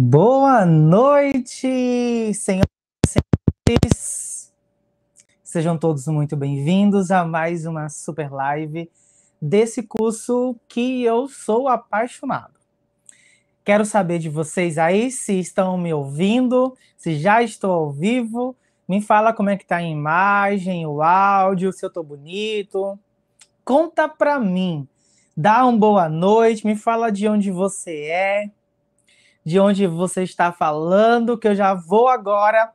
Boa noite, senhoras e senhores. Sejam todos muito bem-vindos a mais uma super live desse curso que eu sou apaixonado. Quero saber de vocês aí se estão me ouvindo, se já estou ao vivo. Me fala como é que tá a imagem, o áudio, se eu estou bonito. Conta para mim. Dá uma boa noite, me fala de onde você é de onde você está falando, que eu já vou agora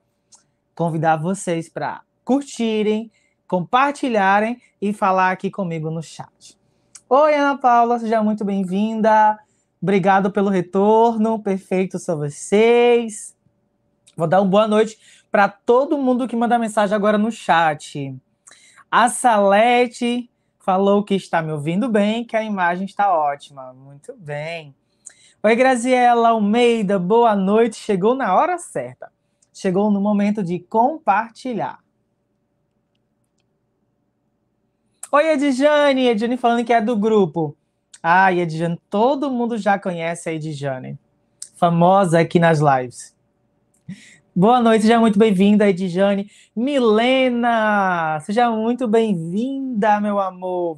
convidar vocês para curtirem, compartilharem e falar aqui comigo no chat. Oi, Ana Paula, seja muito bem-vinda. Obrigado pelo retorno, perfeito são vocês. Vou dar uma boa noite para todo mundo que manda mensagem agora no chat. A Salete falou que está me ouvindo bem, que a imagem está ótima. Muito bem. Oi, Graziela Almeida, boa noite. Chegou na hora certa. Chegou no momento de compartilhar. Oi, Edjane. Edjane falando que é do grupo. Ah, Edjane, todo mundo já conhece a Edjane. Famosa aqui nas lives. Boa noite, seja muito bem-vinda, Edjane. Milena, seja muito bem-vinda, meu amor.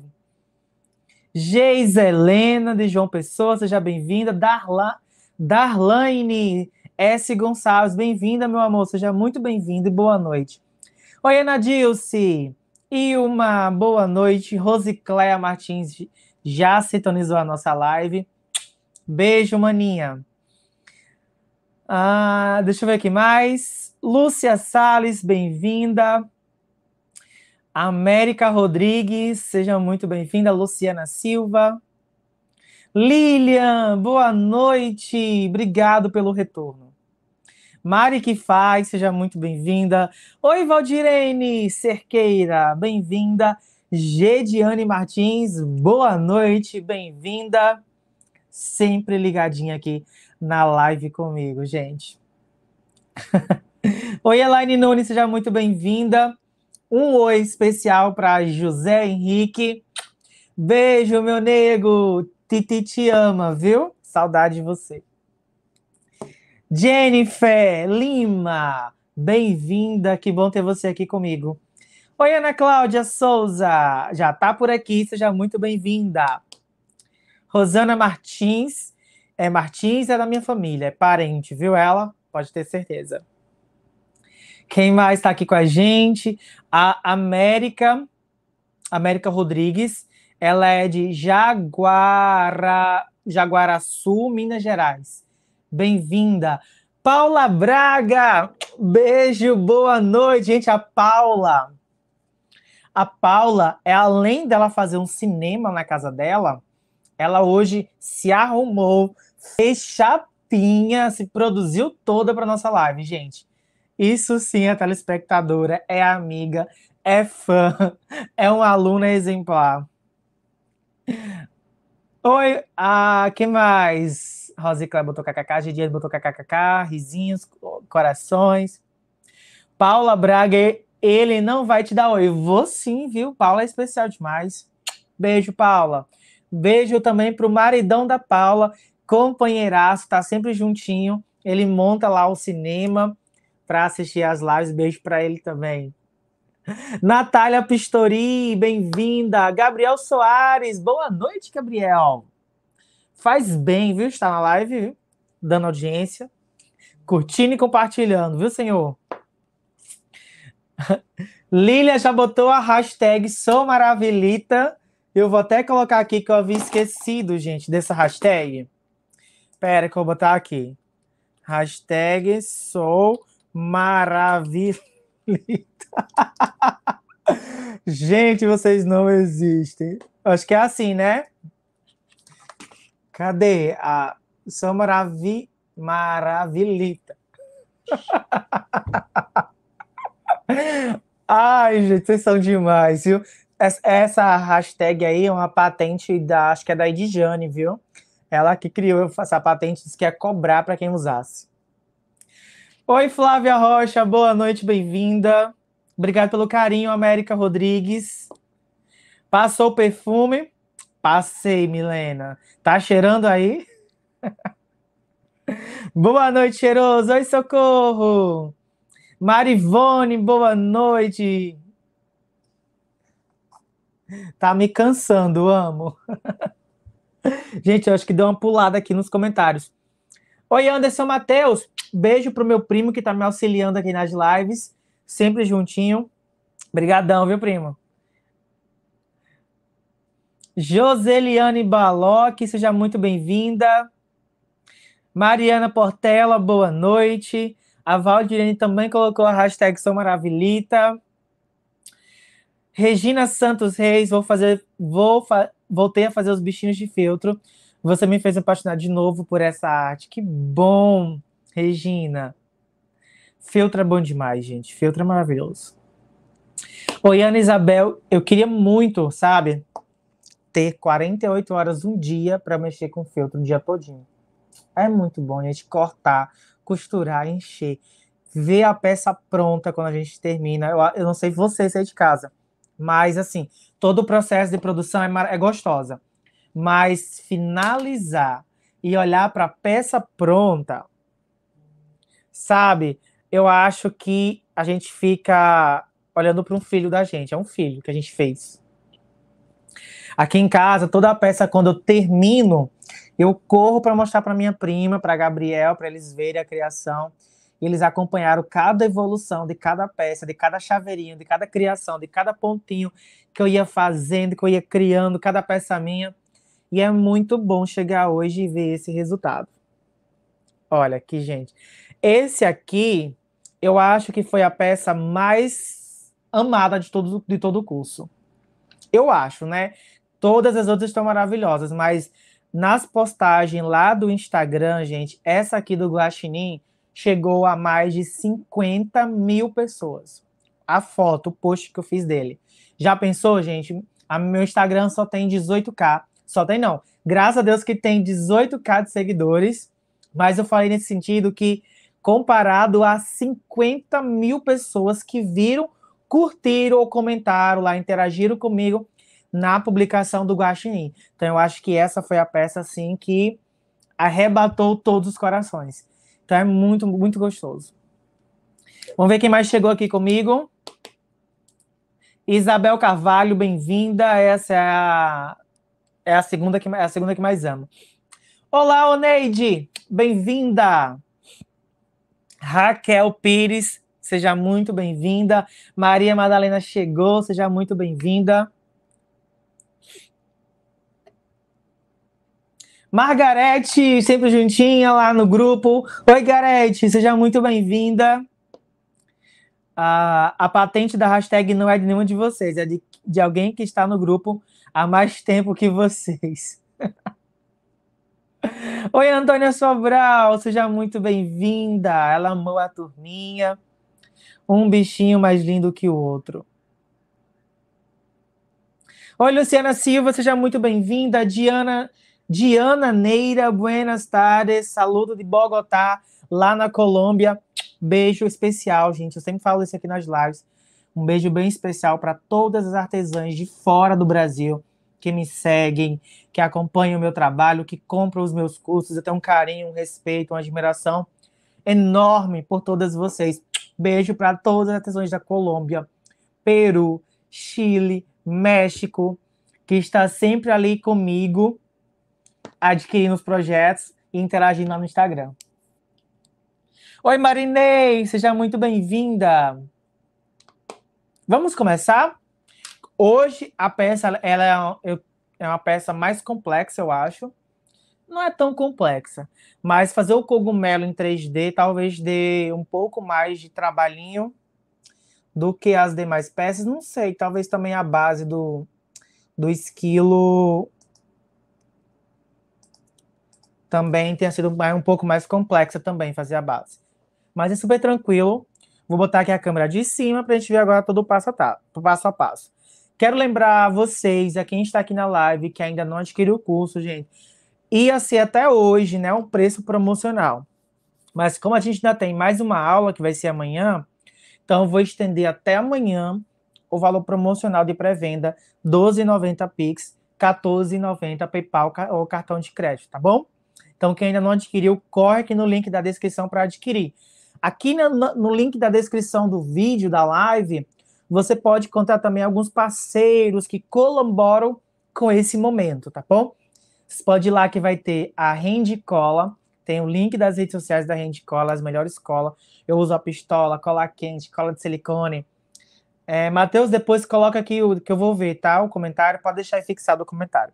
Geis Helena de João Pessoa, seja bem-vinda. Darla, Darlaine S. Gonçalves, bem-vinda, meu amor, seja muito bem-vinda e boa noite. Oi, Ana Dilce. E uma boa noite. Rosicléia Martins já sintonizou a nossa live. Beijo, maninha. Ah, deixa eu ver aqui mais. Lúcia Sales, bem-vinda. América Rodrigues, seja muito bem-vinda. Luciana Silva. Lilian, boa noite. Obrigado pelo retorno. Mari que faz, seja muito bem-vinda. Oi, Valdirene Cerqueira, bem-vinda. Gediane Martins, boa noite, bem-vinda. Sempre ligadinha aqui na live comigo, gente. Oi, Elaine Nunes, seja muito bem-vinda. Um oi especial para José Henrique. Beijo, meu nego. Titi te ama, viu? Saudade de você. Jennifer Lima, bem-vinda. Que bom ter você aqui comigo. Oi, Ana Cláudia Souza, já está por aqui, seja muito bem-vinda. Rosana Martins, é Martins é da minha família, é parente, viu ela? Pode ter certeza. Quem mais está aqui com a gente? A América, América Rodrigues. Ela é de Jaguara, Jaguaraçu, Minas Gerais. Bem-vinda. Paula Braga, beijo, boa noite, gente. A Paula. A Paula, é além dela fazer um cinema na casa dela, ela hoje se arrumou, fez chapinha, se produziu toda para nossa live, gente. Isso sim, a telespectadora é amiga, é fã, é uma aluna exemplar. Oi, ah, quem mais? Rose botou kkk, Gidiane botou kkk, risinhos, corações. Paula Braga, ele não vai te dar oi. Vou sim, viu? Paula é especial demais. Beijo, Paula. Beijo também pro maridão da Paula, companheiraço, tá sempre juntinho. Ele monta lá o cinema para assistir as lives. Beijo para ele também. Natália Pistori, bem-vinda. Gabriel Soares, boa noite, Gabriel. Faz bem, viu? Está na live, dando audiência, curtindo e compartilhando, viu, senhor? Lilia já botou a hashtag Sou Maravilhita. Eu vou até colocar aqui que eu havia esquecido, gente, dessa hashtag. Pera que eu vou botar aqui. Hashtag Sou maravilhita. Gente, vocês não existem. Acho que é assim, né? Cadê? A São Maravi... Maravilhita. Ai, gente, vocês são demais, viu? Essa hashtag aí é uma patente da, acho que é da Edjane, viu? Ela que criou essa patente, disse que ia é cobrar para quem usasse. Oi, Flávia Rocha, boa noite, bem-vinda. Obrigado pelo carinho, América Rodrigues. Passou o perfume? Passei, Milena. Tá cheirando aí? boa noite, cheiroso. Oi, socorro. Marivone, boa noite. Tá me cansando, amo. Gente, eu acho que deu uma pulada aqui nos comentários. Oi, Anderson Matheus. Beijo pro meu primo que tá me auxiliando aqui nas lives, sempre juntinho. Obrigadão, viu, primo? Joseliane Baloc, seja muito bem-vinda. Mariana Portela, boa noite. A Valdirene também colocou a hashtag Sou Maravilhita. Regina Santos Reis, vou fazer, vou fa voltei a fazer os bichinhos de feltro. Você me fez apaixonar de novo por essa arte. Que bom! Regina. Feltra é bom demais, gente. Feltra é maravilhoso. Oi, Ana Isabel, eu queria muito, sabe, ter 48 horas um dia para mexer com feltro o dia todinho. É muito bom a gente cortar, costurar, encher, ver a peça pronta quando a gente termina. Eu, eu não sei você se de casa, mas assim, todo o processo de produção é, é gostosa. Mas finalizar e olhar para a peça pronta, sabe? Eu acho que a gente fica olhando para um filho da gente, é um filho que a gente fez. Aqui em casa, toda a peça, quando eu termino, eu corro para mostrar para minha prima, para Gabriel, para eles verem a criação. E eles acompanharam cada evolução de cada peça, de cada chaveirinho, de cada criação, de cada pontinho que eu ia fazendo, que eu ia criando, cada peça minha. E é muito bom chegar hoje e ver esse resultado. Olha que gente. Esse aqui, eu acho que foi a peça mais amada de todo, de todo o curso. Eu acho, né? Todas as outras estão maravilhosas, mas nas postagens lá do Instagram, gente, essa aqui do Guaxinim chegou a mais de 50 mil pessoas. A foto, o post que eu fiz dele. Já pensou, gente? A meu Instagram só tem 18k. Só tem não. Graças a Deus que tem 18k de seguidores. Mas eu falei nesse sentido que comparado a 50 mil pessoas que viram, curtiram ou comentaram lá, interagiram comigo na publicação do Guaxinim. Então eu acho que essa foi a peça assim que arrebatou todos os corações. Então é muito, muito gostoso. Vamos ver quem mais chegou aqui comigo. Isabel Carvalho, bem-vinda. Essa é a, é a segunda que é a segunda que mais amo. Olá, Oneide, bem-vinda. Raquel Pires, seja muito bem-vinda. Maria Madalena chegou, seja muito bem-vinda. Margarete, sempre juntinha lá no grupo. Oi, Garete, seja muito bem-vinda. A, a patente da hashtag não é de nenhuma de vocês, é de, de alguém que está no grupo há mais tempo que vocês. Oi, Antônia Sobral, seja muito bem-vinda. Ela amou a turminha. Um bichinho mais lindo que o outro. Oi, Luciana Silva, seja muito bem-vinda. Diana, Diana Neira, buenas tardes. Saludo de Bogotá, lá na Colômbia. Beijo especial, gente. Eu sempre falo isso aqui nas lives. Um beijo bem especial para todas as artesãs de fora do Brasil que me seguem, que acompanham o meu trabalho, que compram os meus cursos. Eu tenho um carinho, um respeito, uma admiração enorme por todas vocês. Beijo para todas as atenções da Colômbia, Peru, Chile, México, que está sempre ali comigo, adquirindo os projetos e interagindo lá no Instagram. Oi, Marinei, seja muito bem-vinda. Vamos começar? Hoje a peça ela é, uma, é uma peça mais complexa, eu acho. Não é tão complexa, mas fazer o cogumelo em 3D talvez dê um pouco mais de trabalhinho do que as demais peças. Não sei, talvez também a base do, do esquilo também tenha sido um pouco mais complexa também fazer a base. Mas é super tranquilo. Vou botar aqui a câmera de cima para a gente ver agora todo o passo a, passo a passo. Quero lembrar a vocês, a é quem está aqui na live, que ainda não adquiriu o curso, gente, ia ser até hoje, né, um preço promocional. Mas como a gente ainda tem mais uma aula, que vai ser amanhã, então vou estender até amanhã o valor promocional de pré-venda, 12,90 Pix, 14,90 PayPal ou cartão de crédito, tá bom? Então quem ainda não adquiriu, corre aqui no link da descrição para adquirir. Aqui no, no link da descrição do vídeo, da live, você pode contar também alguns parceiros que colaboram com esse momento, tá bom? Você pode ir lá que vai ter a Cola, tem o link das redes sociais da Cola, as melhores colas. Eu uso a pistola, cola quente, cola de silicone. É, Matheus, depois coloca aqui o que eu vou ver, tá? O comentário, pode deixar aí fixado o comentário.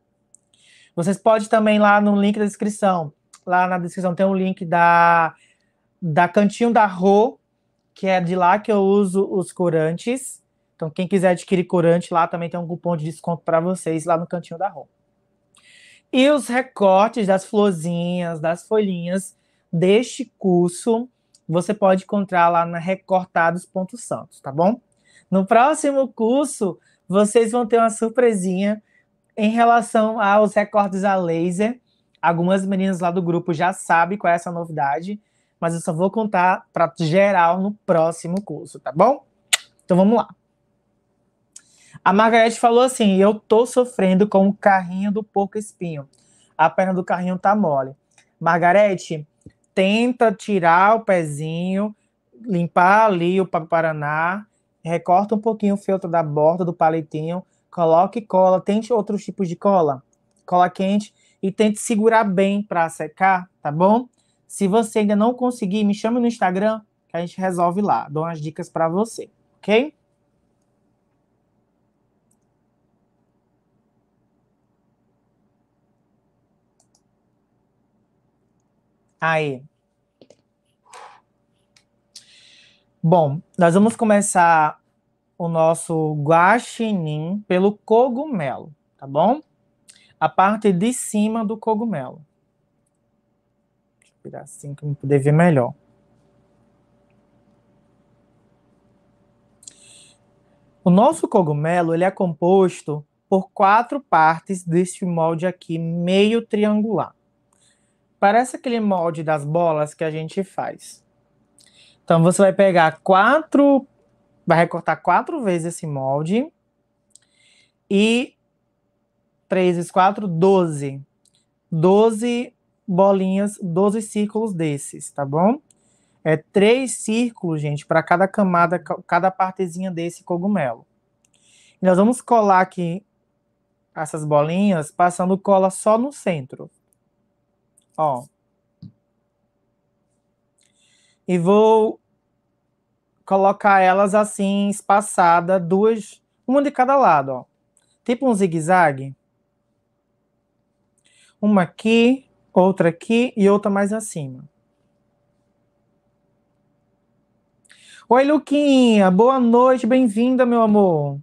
Vocês podem também lá no link da descrição. Lá na descrição tem um link da, da Cantinho da Rô, que é de lá que eu uso os corantes. Então, quem quiser adquirir corante lá também tem um cupom de desconto para vocês lá no cantinho da Roma. E os recortes das florzinhas, das folhinhas deste curso, você pode encontrar lá na recortados.santos, tá bom? No próximo curso, vocês vão ter uma surpresinha em relação aos recortes a laser. Algumas meninas lá do grupo já sabem qual é essa novidade, mas eu só vou contar para geral no próximo curso, tá bom? Então vamos lá. A Margarete falou assim: eu tô sofrendo com o carrinho do porco espinho. A perna do carrinho tá mole. Margarete, tenta tirar o pezinho, limpar ali o Paraná, recorta um pouquinho o feltro da borda do palitinho, coloque cola, tente outros tipos de cola, cola quente, e tente segurar bem para secar, tá bom? Se você ainda não conseguir, me chame no Instagram, que a gente resolve lá. Dou umas dicas para você, ok? Aí. Bom, nós vamos começar o nosso guaxinim pelo cogumelo, tá bom? A parte de cima do cogumelo. Deixa eu virar assim para eu poder ver melhor. O nosso cogumelo ele é composto por quatro partes deste molde aqui meio triangular. Parece aquele molde das bolas que a gente faz. Então você vai pegar quatro, vai recortar quatro vezes esse molde e três vezes quatro, doze, doze bolinhas, doze círculos desses, tá bom? É três círculos, gente, para cada camada, cada partezinha desse cogumelo. E nós vamos colar aqui essas bolinhas passando cola só no centro. Ó. E vou colocar elas assim, espaçada, duas, uma de cada lado, ó. Tipo um zigue-zague. Uma aqui, outra aqui e outra mais acima. Oi, Luquinha. Boa noite, bem-vinda, meu amor.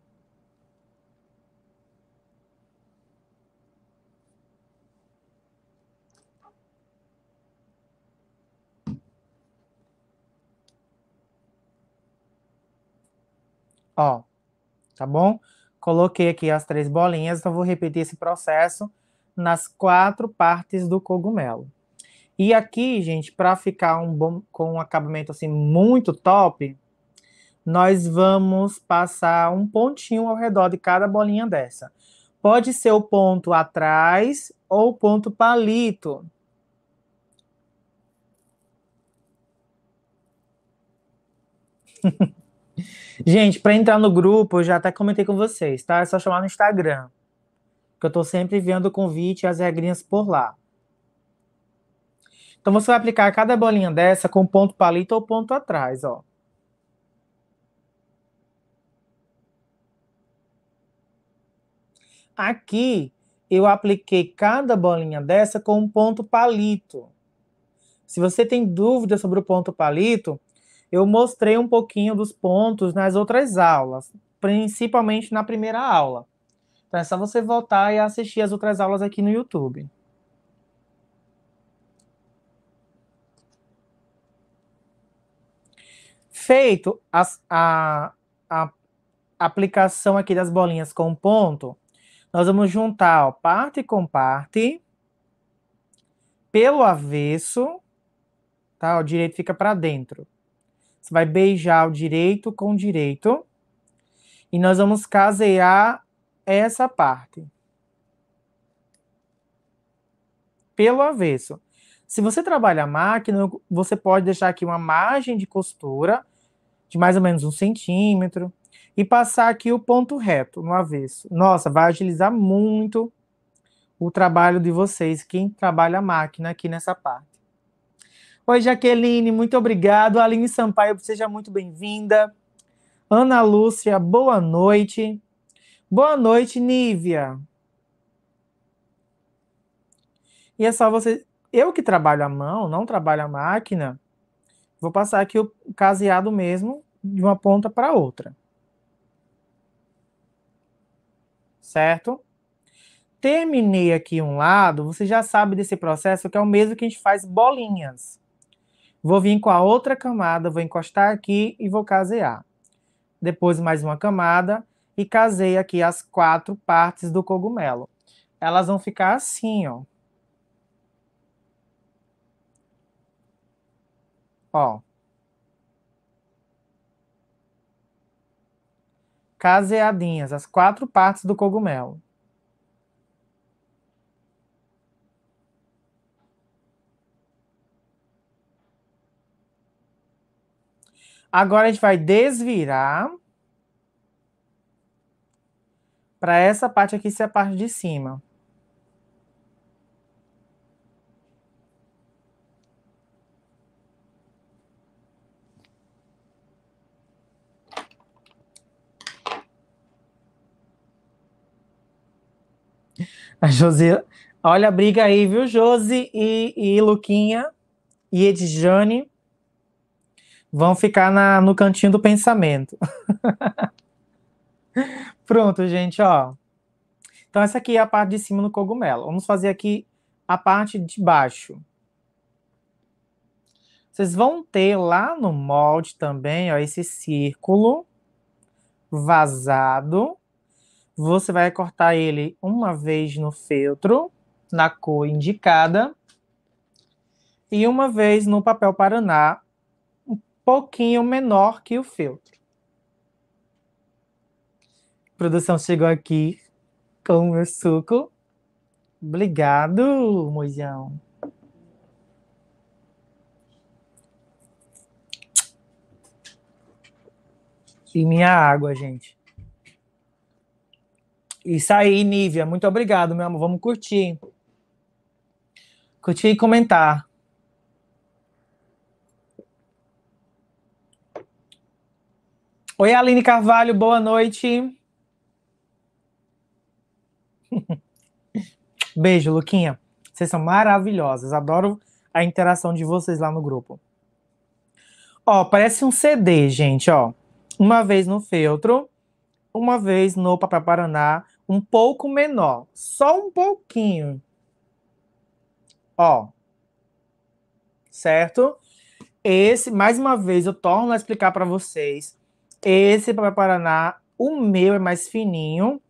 ó, tá bom? Coloquei aqui as três bolinhas, então vou repetir esse processo nas quatro partes do cogumelo. E aqui, gente, para ficar um bom, com um acabamento assim muito top, nós vamos passar um pontinho ao redor de cada bolinha dessa. Pode ser o ponto atrás ou o ponto palito, Gente, para entrar no grupo, eu já até comentei com vocês, tá? É só chamar no Instagram. Que eu tô sempre enviando o convite e as regrinhas por lá. Então você vai aplicar cada bolinha dessa com ponto palito ou ponto atrás, ó. Aqui eu apliquei cada bolinha dessa com um ponto palito. Se você tem dúvida sobre o ponto palito, eu mostrei um pouquinho dos pontos nas outras aulas, principalmente na primeira aula. Então é só você voltar e assistir as outras aulas aqui no YouTube. Feito a, a, a aplicação aqui das bolinhas com ponto, nós vamos juntar ó, parte com parte, pelo avesso, tá? O direito fica para dentro. Você vai beijar o direito com o direito. E nós vamos casear essa parte. Pelo avesso. Se você trabalha a máquina, você pode deixar aqui uma margem de costura de mais ou menos um centímetro e passar aqui o ponto reto no avesso. Nossa, vai agilizar muito o trabalho de vocês, quem trabalha a máquina aqui nessa parte. Oi, Jaqueline, muito obrigado. Aline Sampaio, seja muito bem-vinda. Ana Lúcia, boa noite. Boa noite, Nívia. E é só você. Eu que trabalho à mão, não trabalho à máquina, vou passar aqui o caseado mesmo, de uma ponta para outra. Certo? Terminei aqui um lado, você já sabe desse processo que é o mesmo que a gente faz bolinhas. Vou vir com a outra camada, vou encostar aqui e vou casear. Depois mais uma camada e casei aqui as quatro partes do cogumelo. Elas vão ficar assim, ó. Ó. Caseadinhas, as quatro partes do cogumelo. Agora a gente vai desvirar para essa parte aqui ser a parte de cima. A Josi, olha a briga aí, viu, Josi e, e Luquinha e Edjane vão ficar na, no cantinho do pensamento. Pronto, gente, ó. Então essa aqui é a parte de cima do cogumelo. Vamos fazer aqui a parte de baixo. Vocês vão ter lá no molde também, ó, esse círculo vazado. Você vai cortar ele uma vez no feltro, na cor indicada, e uma vez no papel paraná, pouquinho menor que o feltro. A produção chegou aqui com o meu suco. Obrigado, Mojão. E minha água, gente. Isso aí, Nívia. Muito obrigado, meu amor. Vamos curtir. Curtir e comentar. Oi, Aline Carvalho, boa noite. Beijo, Luquinha. Vocês são maravilhosas. Adoro a interação de vocês lá no grupo. Ó, parece um CD, gente, ó. Uma vez no feltro, uma vez no Papá Paraná, um pouco menor, só um pouquinho. Ó. Certo? Esse, mais uma vez, eu torno a explicar para vocês esse para Paraná, o meu é mais fininho.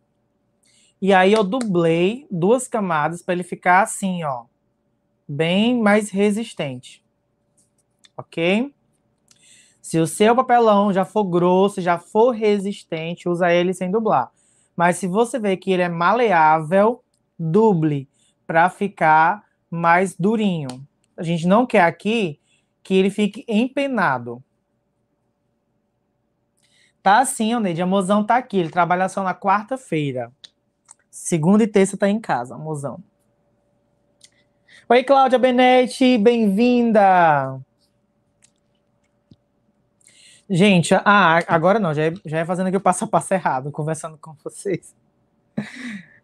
E aí eu dublei duas camadas para ele ficar assim, ó, bem mais resistente. OK? Se o seu papelão já for grosso, já for resistente, usa ele sem dublar. Mas se você vê que ele é maleável, duble para ficar mais durinho. A gente não quer aqui que ele fique empenado. Tá sim, Oneide. A mozão tá aqui. Ele trabalha só na quarta-feira. Segunda e terça tá em casa, mozão. Oi, Cláudia Benete, bem-vinda! Gente, ah, agora não, já, já é fazendo aqui o passo a passo errado, conversando com vocês.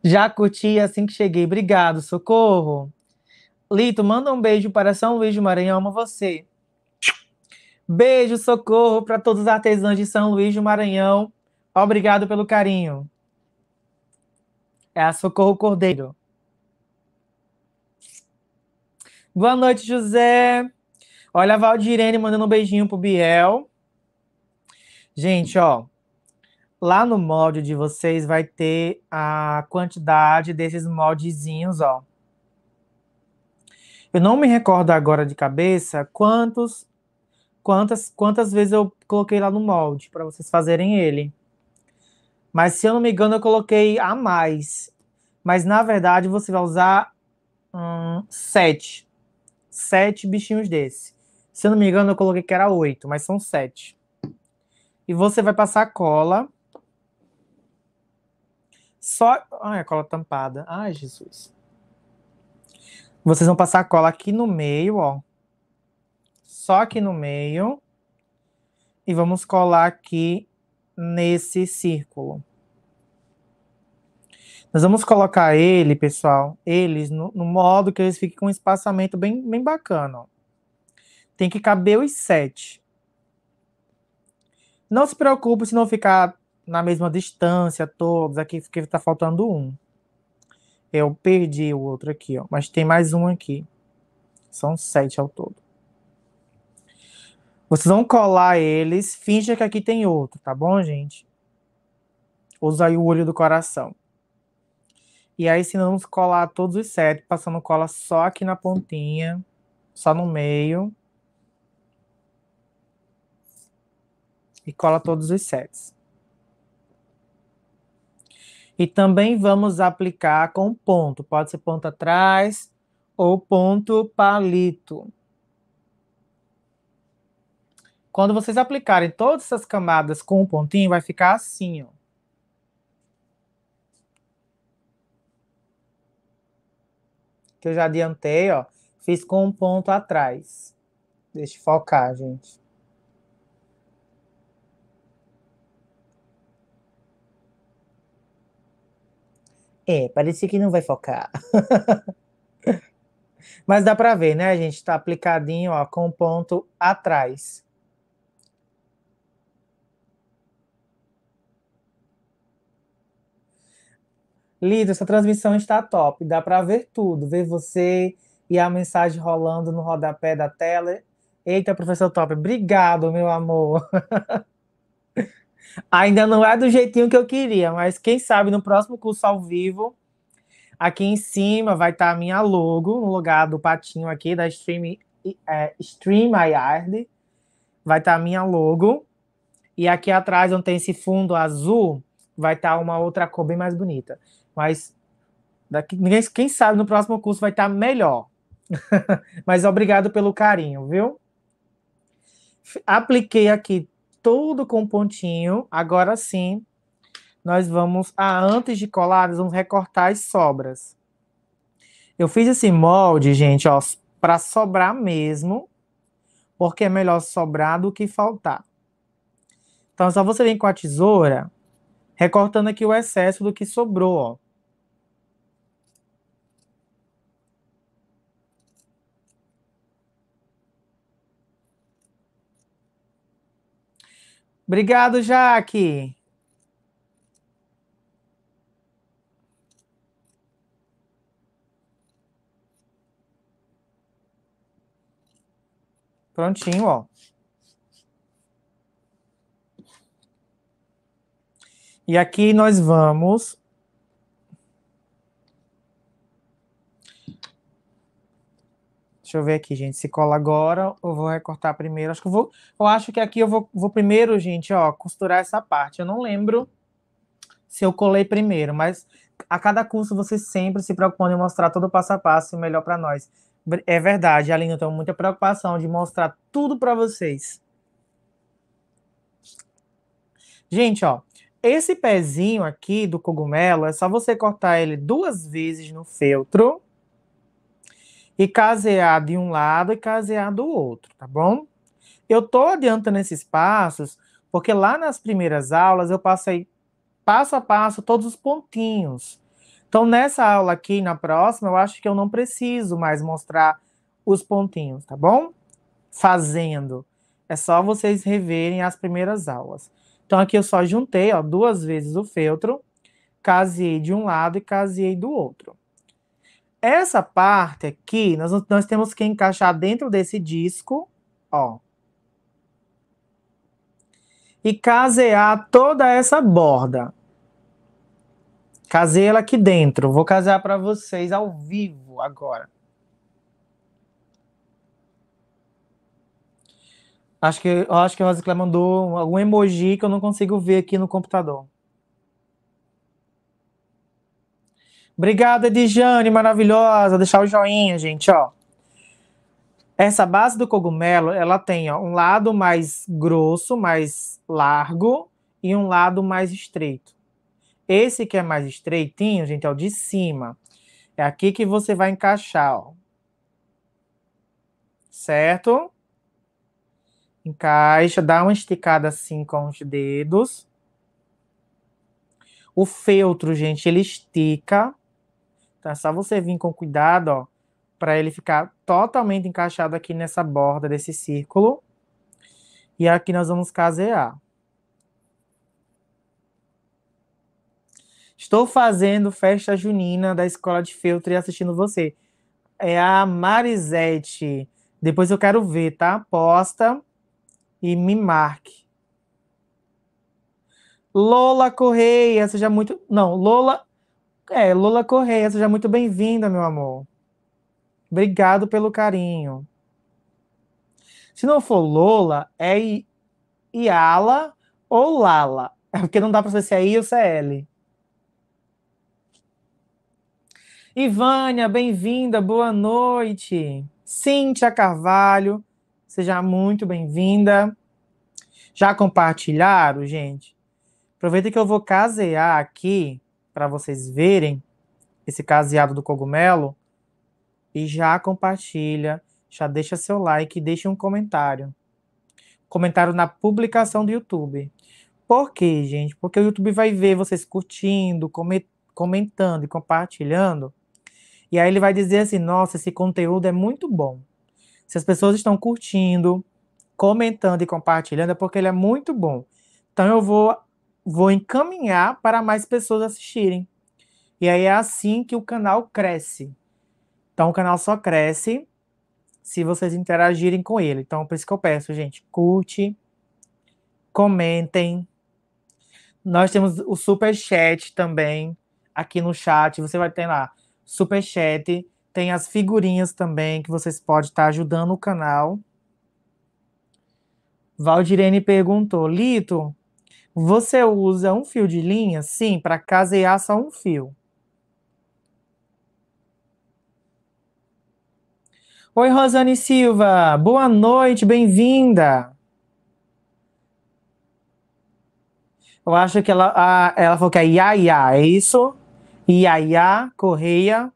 Já curti assim que cheguei. Obrigado, socorro. Lito, manda um beijo para São Luís do Maranhão, amo você. Beijo, socorro para todos os artesãos de São Luís do Maranhão. Obrigado pelo carinho. É a Socorro Cordeiro. Boa noite, José. Olha a Valdirene mandando um beijinho pro Biel. Gente, ó. Lá no molde de vocês vai ter a quantidade desses moldezinhos, ó. Eu não me recordo agora de cabeça quantos quantas, quantas vezes eu coloquei lá no molde para vocês fazerem ele. Mas se eu não me engano, eu coloquei a mais. Mas na verdade, você vai usar hum, sete. Sete bichinhos desse. Se eu não me engano, eu coloquei que era oito, mas são sete. E você vai passar cola. Só. Ai, a cola tampada. Ai, Jesus. Vocês vão passar cola aqui no meio, ó só aqui no meio e vamos colar aqui nesse círculo. Nós vamos colocar ele, pessoal, eles no, no modo que eles fiquem com um espaçamento bem, bem bacana. Ó. Tem que caber os sete. Não se preocupe se não ficar na mesma distância todos. Aqui está faltando um. Eu perdi o outro aqui, ó. Mas tem mais um aqui. São sete ao todo. Vocês vão colar eles, finge que aqui tem outro, tá bom, gente? Usa aí o olho do coração. E aí, se não vamos colar todos os sete, passando cola só aqui na pontinha, só no meio. E cola todos os sets. E também vamos aplicar com ponto. Pode ser ponto atrás ou ponto palito. Quando vocês aplicarem todas essas camadas com um pontinho, vai ficar assim, ó. Que eu já adiantei, ó. Fiz com um ponto atrás. Deixa eu focar, gente. É, parecia que não vai focar. Mas dá para ver, né, gente? Está aplicadinho, ó, com um ponto atrás. Lido, essa transmissão está top, dá para ver tudo, ver você e a mensagem rolando no rodapé da tela. Eita, professor top, obrigado, meu amor. Ainda não é do jeitinho que eu queria, mas quem sabe no próximo curso ao vivo, aqui em cima vai estar tá a minha logo, no lugar do patinho aqui da Stream, é, Stream Yard. Vai estar tá a minha logo. E aqui atrás, onde tem esse fundo azul, vai estar tá uma outra cor bem mais bonita. Mas daqui, ninguém, quem sabe no próximo curso vai estar melhor. Mas obrigado pelo carinho, viu? Apliquei aqui tudo com pontinho. Agora sim, nós vamos. Ah, antes de colar, nós vamos recortar as sobras. Eu fiz esse molde, gente, ó, para sobrar mesmo, porque é melhor sobrar do que faltar. Então, só você vem com a tesoura, recortando aqui o excesso do que sobrou, ó. Obrigado, Jaque. Prontinho, ó. E aqui nós vamos Deixa eu ver aqui, gente, se cola agora ou vou recortar primeiro. Acho que eu vou, eu acho que aqui eu vou, vou primeiro, gente, ó, costurar essa parte. Eu não lembro se eu colei primeiro, mas a cada curso você sempre se preocupa em mostrar todo o passo a passo e o melhor para nós. É verdade, Aline, eu tenho muita preocupação de mostrar tudo para vocês. Gente, ó, esse pezinho aqui do cogumelo, é só você cortar ele duas vezes no feltro e casear de um lado e casear do outro, tá bom? Eu tô adiantando esses passos porque lá nas primeiras aulas eu passei passo a passo todos os pontinhos. Então nessa aula aqui, na próxima, eu acho que eu não preciso mais mostrar os pontinhos, tá bom? Fazendo. É só vocês reverem as primeiras aulas. Então aqui eu só juntei, ó, duas vezes o feltro, caseei de um lado e caseei do outro. Essa parte aqui, nós, nós temos que encaixar dentro desse disco, ó. E casear toda essa borda. Casei ela aqui dentro. Vou casear para vocês ao vivo agora. Acho que, acho que a Rosicler mandou algum emoji que eu não consigo ver aqui no computador. Obrigada, Edjane, maravilhosa. Deixar o joinha, gente, ó. Essa base do cogumelo, ela tem ó, um lado mais grosso, mais largo, e um lado mais estreito. Esse que é mais estreitinho, gente, é o de cima. É aqui que você vai encaixar, ó. Certo? Encaixa, dá uma esticada assim com os dedos. O feltro, gente, ele estica então é só você vir com cuidado, ó, para ele ficar totalmente encaixado aqui nessa borda desse círculo. E aqui nós vamos casear. Estou fazendo festa junina da Escola de Feltro e assistindo você. É a Marisete. Depois eu quero ver, tá? Posta e me marque. Lola Correia, seja muito. Não, Lola é, Lula Correia, seja muito bem-vinda, meu amor. Obrigado pelo carinho. Se não for Lola, é I Iala ou Lala. É porque não dá para saber se é I ou se é L. Ivânia, bem-vinda, boa noite. Cíntia Carvalho, seja muito bem-vinda. Já compartilharam, gente? Aproveita que eu vou casear aqui para vocês verem esse caseado do cogumelo e já compartilha, já deixa seu like e deixa um comentário. Comentário na publicação do YouTube. Por quê, gente? Porque o YouTube vai ver vocês curtindo, comentando e compartilhando. E aí ele vai dizer assim: nossa, esse conteúdo é muito bom. Se as pessoas estão curtindo, comentando e compartilhando, é porque ele é muito bom. Então eu vou vou encaminhar para mais pessoas assistirem. E aí é assim que o canal cresce. Então o canal só cresce se vocês interagirem com ele. Então por isso que eu peço, gente, curte, comentem. Nós temos o super chat também aqui no chat. Você vai ter lá super chat, tem as figurinhas também que vocês podem estar ajudando o canal. Valdirene perguntou, Lito, você usa um fio de linha? Sim, para casear só um fio. Oi, Rosane Silva. Boa noite, bem-vinda. Eu acho que ela, a, ah, ela falou que é Yaya, é isso? Yaya Correia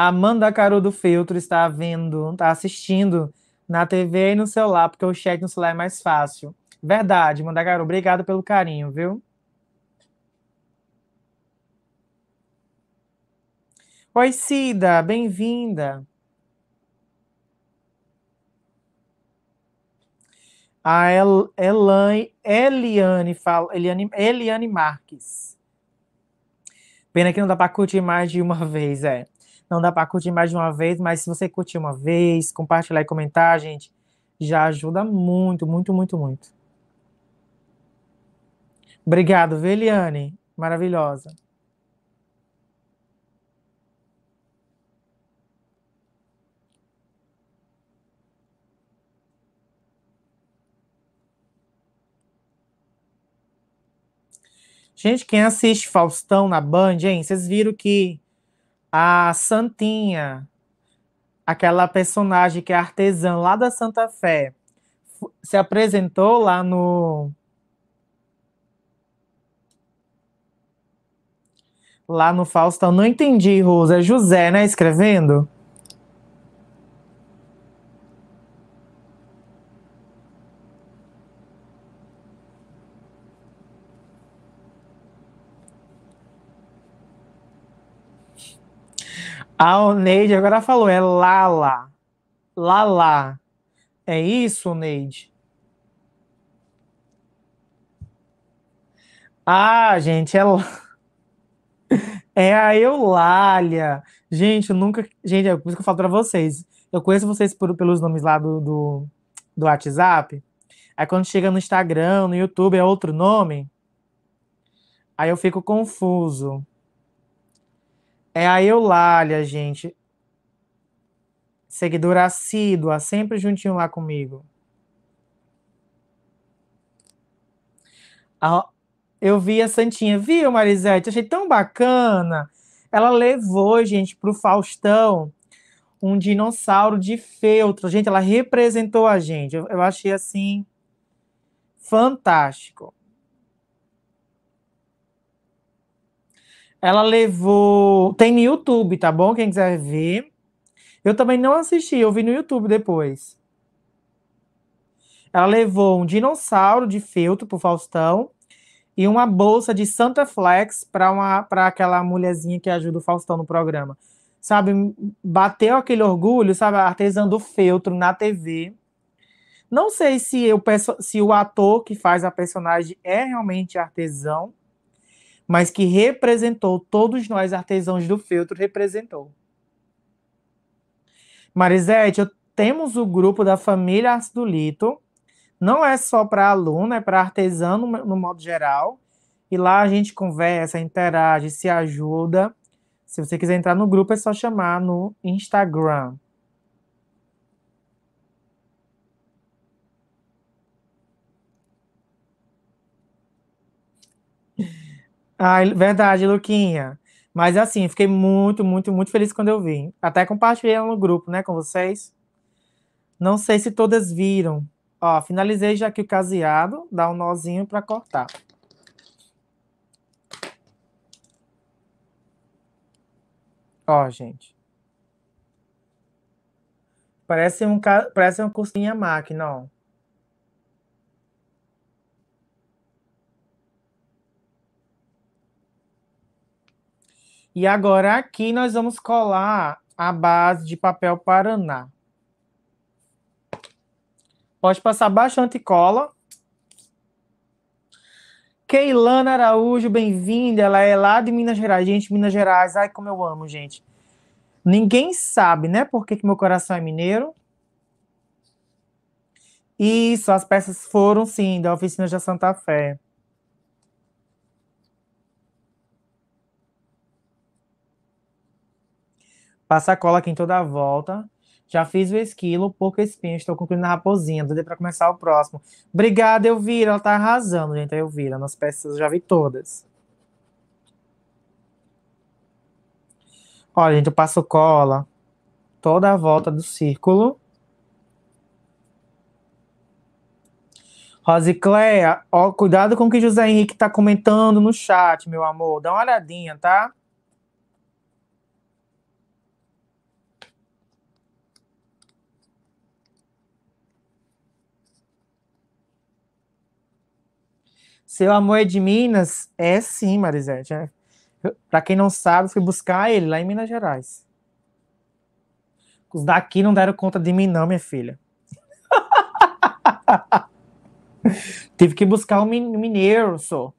A Amanda Caru do Filtro está vendo, está assistindo na TV e no celular, porque o chat no celular é mais fácil. Verdade, Amanda Caru, obrigado pelo carinho, viu? Oi, Cida, bem-vinda. A El, Elan, Eliane, fala, Eliane, Eliane Marques. Pena que não dá para curtir mais de uma vez, é não dá para curtir mais de uma vez, mas se você curtir uma vez, compartilhar e comentar, gente, já ajuda muito, muito, muito, muito. Obrigado, Veliane, maravilhosa. Gente, quem assiste Faustão na Band, hein? Vocês viram que a Santinha, aquela personagem que é artesã lá da Santa Fé, se apresentou lá no. Lá no Faustão. Não entendi, Rosa. É José, né? Escrevendo? A Oneide agora falou, é Lala. Lala. É isso, Oneide? Ah, gente, é, é a Eulália. Gente, eu nunca. Gente, é por isso que eu falo pra vocês. Eu conheço vocês por, pelos nomes lá do, do, do WhatsApp. Aí quando chega no Instagram, no YouTube, é outro nome. Aí eu fico confuso. É a Eulália, gente. Seguidora assídua, sempre juntinho lá comigo. Eu vi a Santinha, viu, Marisete? Achei tão bacana. Ela levou, gente, para o Faustão um dinossauro de feltro. Gente, ela representou a gente. Eu, eu achei assim fantástico. Ela levou. Tem no YouTube, tá bom? Quem quiser ver. Eu também não assisti, eu vi no YouTube depois. Ela levou um dinossauro de feltro pro Faustão e uma bolsa de Santa Flex para aquela mulherzinha que ajuda o Faustão no programa. Sabe, bateu aquele orgulho, sabe, artesã do feltro na TV. Não sei se, eu, se o ator que faz a personagem é realmente artesão, mas que representou todos nós artesãos do filtro representou. Marisete, temos o grupo da família Arte do Lito. Não é só para aluno, é para artesano no, no modo geral. E lá a gente conversa, interage, se ajuda. Se você quiser entrar no grupo, é só chamar no Instagram. Ah, verdade, Luquinha. Mas assim, fiquei muito, muito, muito feliz quando eu vi. Até compartilhei no grupo, né, com vocês. Não sei se todas viram. Ó, finalizei já aqui o caseado, dá um nozinho para cortar. Ó, gente. Parece um, parece uma costinha máquina, ó. E agora aqui nós vamos colar a base de papel Paraná. Pode passar bastante cola. Keilana Araújo, bem-vinda. Ela é lá de Minas Gerais. Gente, Minas Gerais, ai como eu amo, gente. Ninguém sabe, né, por que, que meu coração é mineiro. Isso, as peças foram, sim, da oficina de Santa Fé. a cola aqui em toda a volta. Já fiz o esquilo, pouco espinho. Estou concluindo a raposinha. Dê é para começar o próximo. Obrigada, Elvira. Ela tá arrasando, gente. A Elvira. Nas peças eu já vi todas. Olha, gente, eu passo cola toda a volta do círculo. Rosicléia, ó, cuidado com o que José Henrique está comentando no chat, meu amor. Dá uma olhadinha, tá? Seu Amor é de Minas? É sim, Marisete. É. Para quem não sabe, fui buscar ele lá em Minas Gerais. Os daqui não deram conta de mim, não, minha filha. Tive que buscar o um mineiro, sou.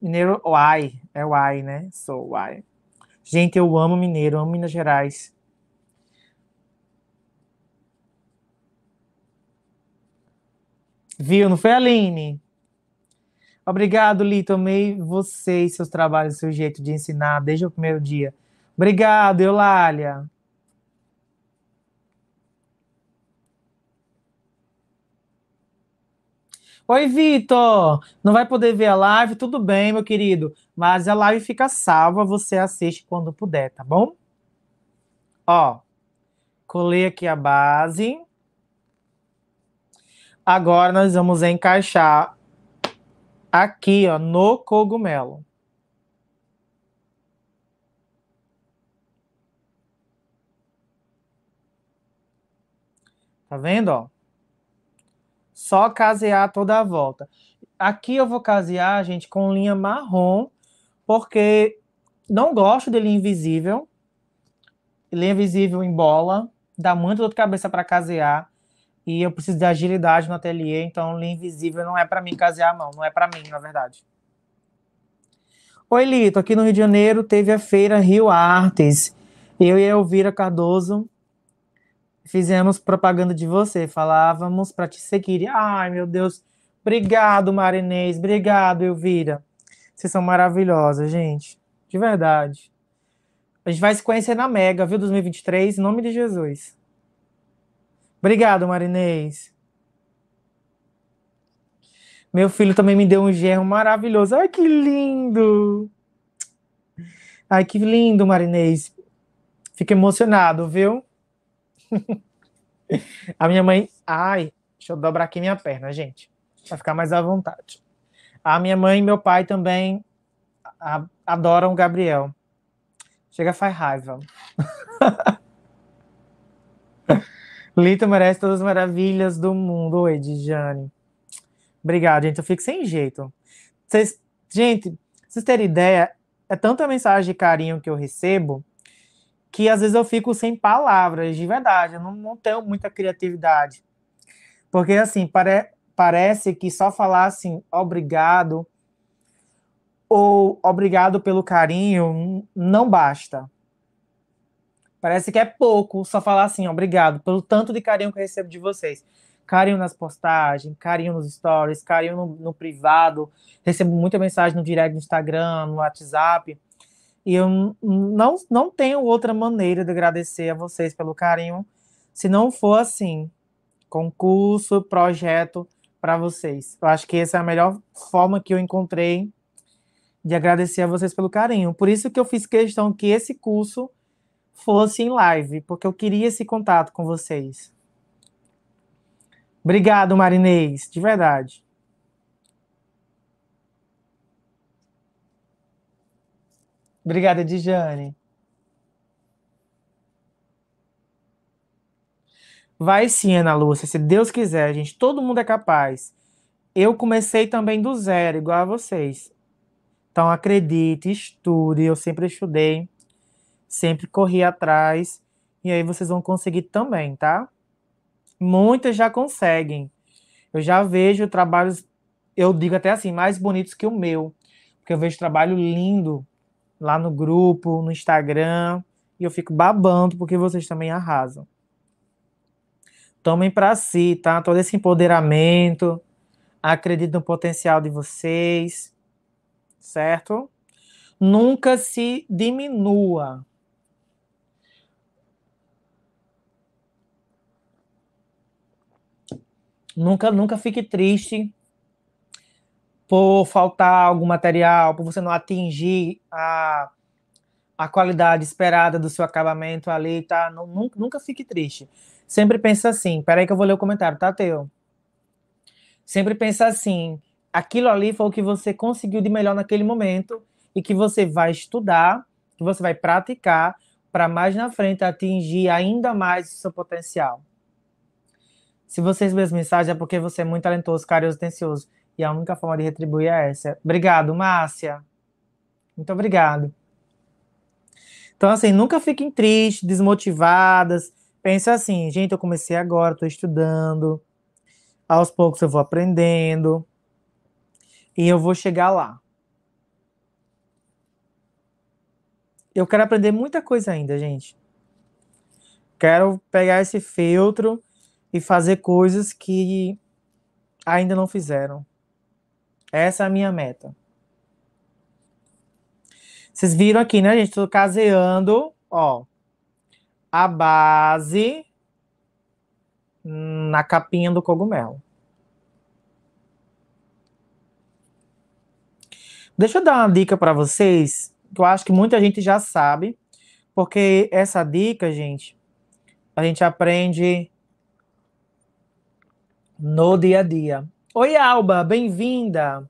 Mineiro, uai. É uai, né? Sou uai. Gente, eu amo mineiro, amo Minas Gerais. Viu? Não foi a Aline? Obrigado, Lito. Amei você e seus trabalhos, seu jeito de ensinar desde o primeiro dia. Obrigado, Eulália. Oi, Vitor! Não vai poder ver a live? Tudo bem, meu querido. Mas a live fica salva, você assiste quando puder, tá bom? Ó, colei aqui a base. Agora nós vamos encaixar aqui, ó, no cogumelo. Tá vendo, ó? Só casear toda a volta. Aqui eu vou casear, gente, com linha marrom, porque não gosto de linha invisível. Linha invisível em bola dá muito dor de cabeça para casear e eu preciso de agilidade no ateliê, então linha invisível não é para mim casear a mão, não é para mim, na verdade. Oi, Lito, aqui no Rio de Janeiro teve a feira Rio Artes. Eu e a Elvira Cardoso fizemos propaganda de você, falávamos para te seguir. Ai, meu Deus, obrigado, Marinês, obrigado, Elvira. Vocês são maravilhosas, gente, de verdade. A gente vai se conhecer na Mega, viu, 2023, em nome de Jesus. Obrigado, Marinês. Meu filho também me deu um gerro maravilhoso. Ai, que lindo! Ai, que lindo, Marinês. Fico emocionado, viu? A minha mãe. Ai, deixa eu dobrar aqui minha perna, gente. Pra ficar mais à vontade. A minha mãe e meu pai também adoram o Gabriel. Chega, faz raiva. Lito merece todas as maravilhas do mundo. Oi, Dijane. Obrigado, gente. Eu fico sem jeito. Cês, gente, vocês terem ideia, é tanta mensagem de carinho que eu recebo que às vezes eu fico sem palavras, de verdade. Eu não, não tenho muita criatividade. Porque, assim, pare, parece que só falar assim, obrigado, ou obrigado pelo carinho, não basta. Parece que é pouco só falar assim, obrigado pelo tanto de carinho que eu recebo de vocês. Carinho nas postagens, carinho nos stories, carinho no, no privado. Recebo muita mensagem no direct no Instagram, no WhatsApp. E eu não, não tenho outra maneira de agradecer a vocês pelo carinho, se não for assim, concurso, projeto para vocês. Eu acho que essa é a melhor forma que eu encontrei de agradecer a vocês pelo carinho. Por isso que eu fiz questão que esse curso fosse em live, porque eu queria esse contato com vocês. Obrigado, Marinês, de verdade. Obrigada, Dijane. Vai sim, Ana Lúcia, se Deus quiser, gente. Todo mundo é capaz. Eu comecei também do zero, igual a vocês. Então, acredite, estude. Eu sempre estudei sempre correr atrás e aí vocês vão conseguir também, tá? Muitas já conseguem. Eu já vejo trabalhos, eu digo até assim, mais bonitos que o meu, porque eu vejo trabalho lindo lá no grupo, no Instagram, e eu fico babando porque vocês também arrasam. Tomem para si, tá? Todo esse empoderamento, acredito no potencial de vocês, certo? Nunca se diminua, Nunca, nunca fique triste por faltar algum material, por você não atingir a, a qualidade esperada do seu acabamento ali, tá? nunca, nunca fique triste. Sempre pensa assim, peraí que eu vou ler o comentário, tá, Teu? Sempre pensa assim, aquilo ali foi o que você conseguiu de melhor naquele momento e que você vai estudar, que você vai praticar para mais na frente atingir ainda mais o seu potencial. Se você recebeu essa mensagem é porque você é muito talentoso, carinhoso, atencioso. E a única forma de retribuir é essa. Obrigado, Márcia. Muito obrigado. Então, assim, nunca fiquem tristes, desmotivadas. Pensa assim, gente, eu comecei agora, estou estudando. Aos poucos eu vou aprendendo. E eu vou chegar lá. Eu quero aprender muita coisa ainda, gente. Quero pegar esse filtro e fazer coisas que ainda não fizeram. Essa é a minha meta. Vocês viram aqui, né, gente? Estou caseando, ó, a base na capinha do cogumelo. Deixa eu dar uma dica para vocês, que eu acho que muita gente já sabe, porque essa dica, gente, a gente aprende no dia a dia. Oi, Alba, bem-vinda.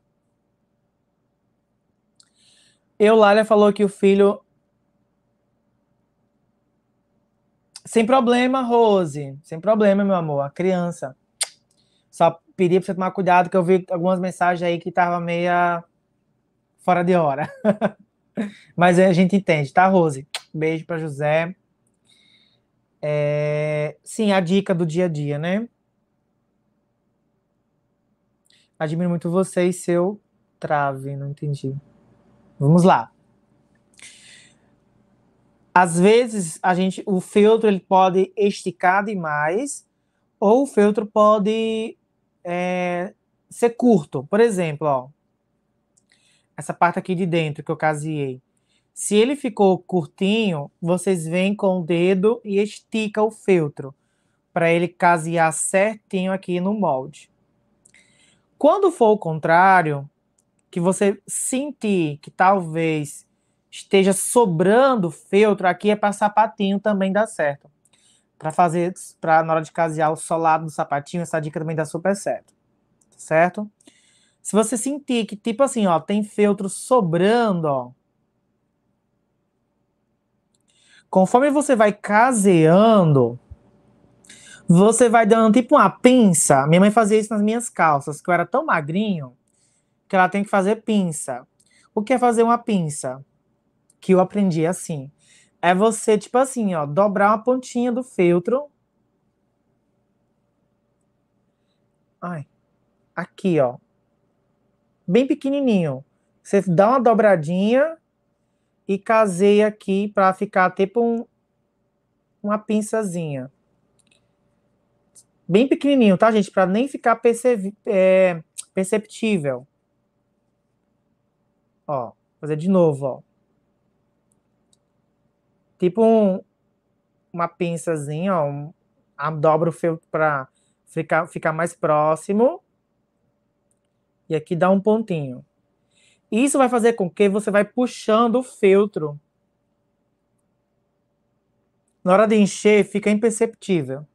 Eulália falou que o filho. Sem problema, Rose. Sem problema, meu amor. A criança. Só pedi para você tomar cuidado, que eu vi algumas mensagens aí que tava meia fora de hora. Mas a gente entende, tá, Rose? Beijo para José. É... Sim, a dica do dia a dia, né? Admiro muito você e seu trave, não entendi. Vamos lá. Às vezes a gente, o feltro ele pode esticar demais ou o feltro pode é, ser curto. Por exemplo, ó, essa parte aqui de dentro que eu caseei. Se ele ficou curtinho, vocês vêm com o dedo e estica o feltro para ele casear certinho aqui no molde. Quando for o contrário, que você sentir que talvez esteja sobrando feltro, aqui é para sapatinho também dá certo. Para fazer, para na hora de casear o solado do sapatinho, essa dica também dá super certo. Certo? Se você sentir que, tipo assim, ó, tem feltro sobrando, ó. Conforme você vai caseando, você vai dando tipo uma pinça. Minha mãe fazia isso nas minhas calças, que eu era tão magrinho que ela tem que fazer pinça. O que é fazer uma pinça? Que eu aprendi assim. É você, tipo assim, ó, dobrar uma pontinha do feltro. Ai. Aqui, ó. Bem pequenininho. Você dá uma dobradinha e caseia aqui para ficar tipo um, uma pinçazinha bem pequenininho, tá, gente? Para nem ficar é... perceptível. Ó, fazer de novo, ó. Tipo um, uma pinçazinha, ó. Um, dobro o fio para ficar, ficar mais próximo. E aqui dá um pontinho. Isso vai fazer com que você vai puxando o feltro. Na hora de encher, fica imperceptível.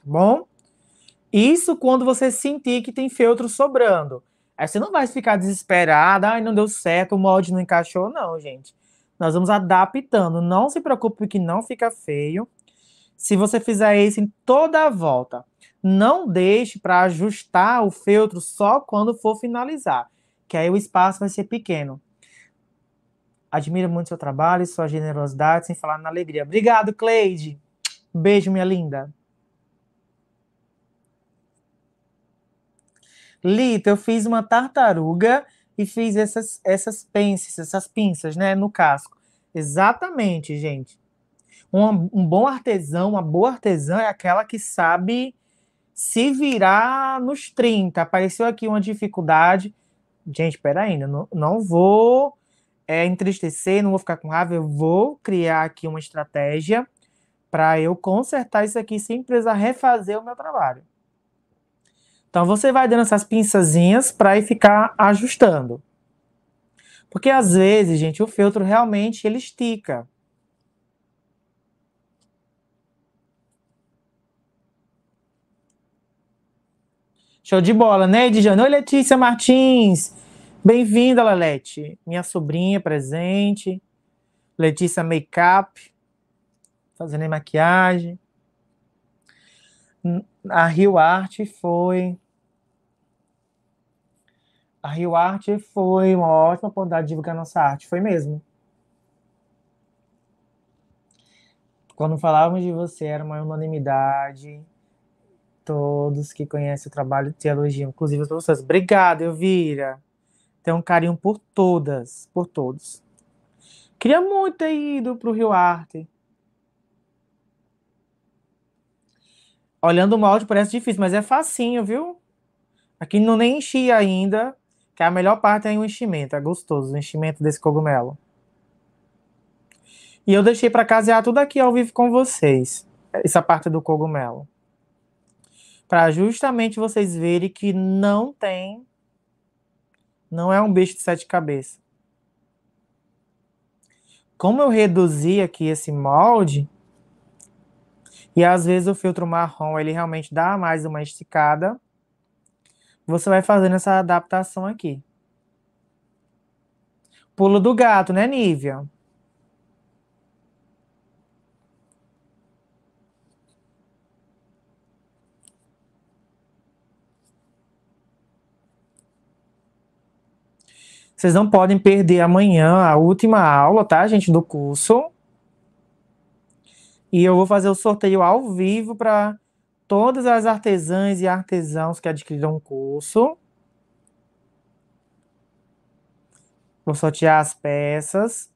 Tá bom? Isso quando você sentir que tem feltro sobrando. Aí você não vai ficar desesperada, ai, não deu certo, o molde não encaixou, não, gente. Nós vamos adaptando. Não se preocupe que não fica feio. Se você fizer isso em toda a volta, não deixe para ajustar o feltro só quando for finalizar, que aí o espaço vai ser pequeno. Admiro muito seu trabalho, e sua generosidade, sem falar na alegria. Obrigado, Cleide. Beijo, minha linda. Lito, eu fiz uma tartaruga e fiz essas, essas pinças, essas pinças, né, no casco. Exatamente, gente. Um, um bom artesão, uma boa artesã é aquela que sabe se virar nos 30. Apareceu aqui uma dificuldade. Gente, espera ainda, não, não vou é, entristecer, não vou ficar com raiva, eu vou criar aqui uma estratégia para eu consertar isso aqui sem precisar refazer o meu trabalho. Então você vai dando essas pinçazinhas para ir ficar ajustando. Porque às vezes, gente, o feltro realmente ele estica. Show de bola, né, Edjane? Oi, Letícia Martins. Bem-vinda, Lalete. Minha sobrinha presente. Letícia Makeup. Fazendo maquiagem. A Rio Arte foi. A Rio Arte foi uma ótima oportunidade de divulgar nossa arte, foi mesmo. Quando falávamos de você, era uma unanimidade. Todos que conhecem o trabalho te elogiam, inclusive as pessoas. Obrigada, Elvira. Tenho um carinho por todas, por todos. Queria muito ter ido para o Rio Arte. Olhando o tipo, molde parece difícil, mas é facinho, viu? Aqui não nem enchi ainda, que é a melhor parte é o enchimento, é gostoso o enchimento desse cogumelo. E eu deixei para casear tudo aqui ao vivo com vocês, essa parte do cogumelo. Para justamente vocês verem que não tem não é um bicho de sete cabeças. Como eu reduzi aqui esse molde, e às vezes o filtro marrom, ele realmente dá mais uma esticada. Você vai fazendo essa adaptação aqui. Pulo do gato, né, Nívia? Vocês não podem perder amanhã a última aula, tá, gente, do curso. E eu vou fazer o sorteio ao vivo para todas as artesãs e artesãos que adquiriram o curso. Vou sortear as peças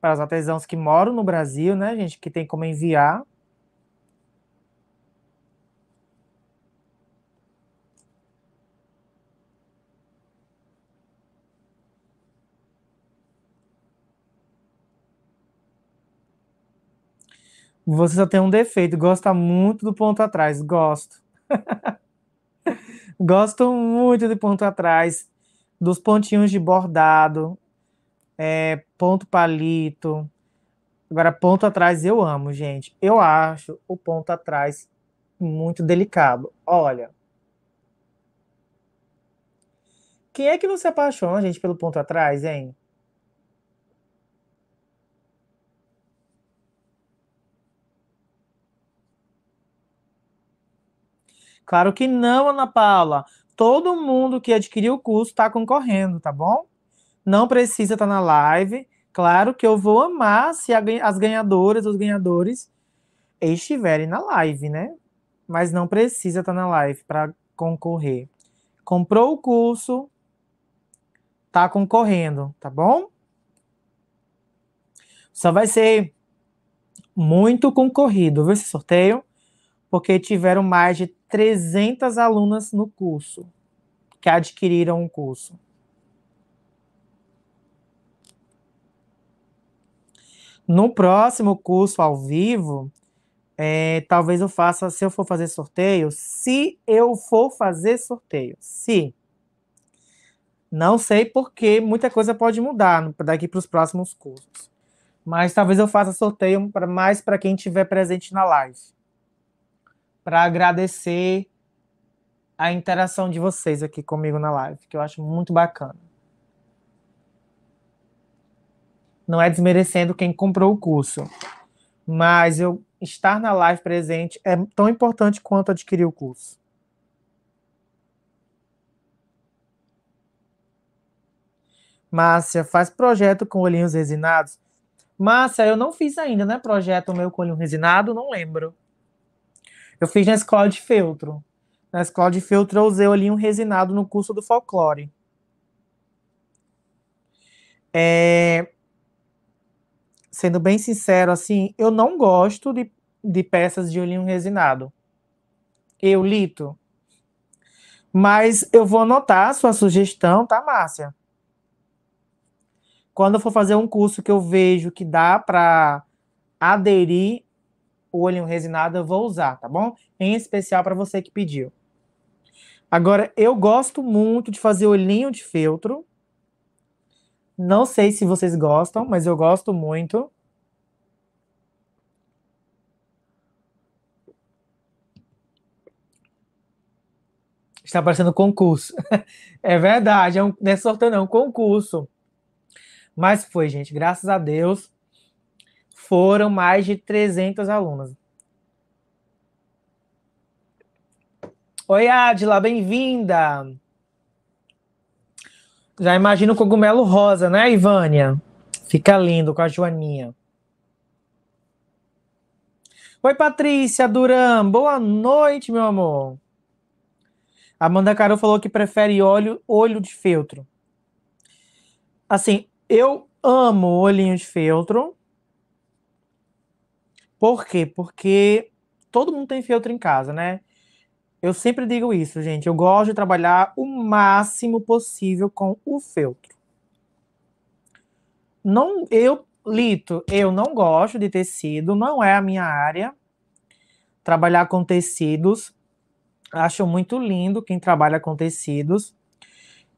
para os artesãos que moram no Brasil, né, gente, que tem como enviar Você só tem um defeito, gosta muito do ponto atrás. Gosto. gosto muito de ponto atrás, dos pontinhos de bordado, é, ponto palito. Agora, ponto atrás eu amo, gente. Eu acho o ponto atrás muito delicado. Olha. Quem é que não se apaixona, gente, pelo ponto atrás, hein? Claro que não, Ana Paula. Todo mundo que adquiriu o curso está concorrendo, tá bom? Não precisa estar tá na live. Claro que eu vou amar se as ganhadoras, os ganhadores estiverem na live, né? Mas não precisa estar tá na live para concorrer. Comprou o curso, tá concorrendo, tá bom? Só vai ser muito concorrido, viu, esse sorteio? Porque tiveram mais de 300 alunas no curso, que adquiriram o curso. No próximo curso ao vivo, é, talvez eu faça, se eu for fazer sorteio, se eu for fazer sorteio, se. Não sei porque muita coisa pode mudar daqui para os próximos cursos. Mas talvez eu faça sorteio pra, mais para quem estiver presente na live para agradecer a interação de vocês aqui comigo na live, que eu acho muito bacana. Não é desmerecendo quem comprou o curso, mas eu estar na live presente é tão importante quanto adquirir o curso. Márcia, faz projeto com olhinhos resinados? Márcia, eu não fiz ainda, né? Projeto meu com olhinho resinado, não lembro. Eu fiz na escola de feltro. Na escola de feltro eu usei olhinho resinado no curso do folclore. É... Sendo bem sincero, assim, eu não gosto de, de peças de olhinho resinado. Eu, Lito. Mas eu vou anotar a sua sugestão, tá, Márcia? Quando eu for fazer um curso que eu vejo que dá para aderir o olhinho resinado eu vou usar, tá bom? Em especial para você que pediu. Agora, eu gosto muito de fazer olhinho de feltro. Não sei se vocês gostam, mas eu gosto muito. Está parecendo concurso. é verdade, é um, não é sorteio não, é um concurso. Mas foi, gente, graças a Deus foram mais de 300 alunas. Oi, Adila, bem-vinda! Já imagino o cogumelo rosa, né, Ivânia? Fica lindo com a Joaninha. Oi, Patrícia Duran, boa noite, meu amor. Amanda Carol falou que prefere óleo, olho de feltro. Assim, eu amo olhinho de feltro, por quê? Porque todo mundo tem feltro em casa, né? Eu sempre digo isso, gente. Eu gosto de trabalhar o máximo possível com o feltro. Não, eu, Lito, eu não gosto de tecido, não é a minha área. Trabalhar com tecidos. Acho muito lindo quem trabalha com tecidos.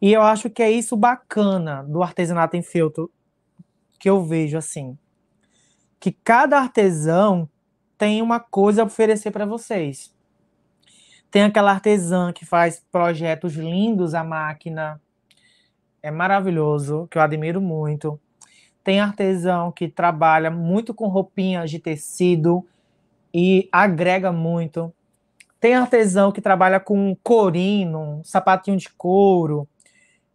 E eu acho que é isso bacana do artesanato em feltro que eu vejo assim que cada artesão tem uma coisa a oferecer para vocês. Tem aquela artesã que faz projetos lindos à máquina, é maravilhoso, que eu admiro muito. Tem artesão que trabalha muito com roupinhas de tecido e agrega muito. Tem artesão que trabalha com corino, um sapatinho de couro,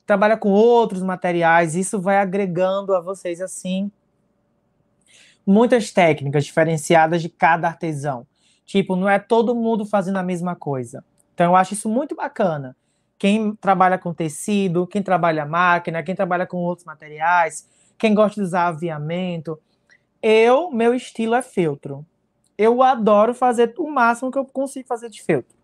trabalha com outros materiais, isso vai agregando a vocês assim muitas técnicas diferenciadas de cada artesão. Tipo, não é todo mundo fazendo a mesma coisa. Então, eu acho isso muito bacana. Quem trabalha com tecido, quem trabalha máquina, quem trabalha com outros materiais, quem gosta de usar aviamento. Eu, meu estilo é feltro. Eu adoro fazer o máximo que eu consigo fazer de feltro.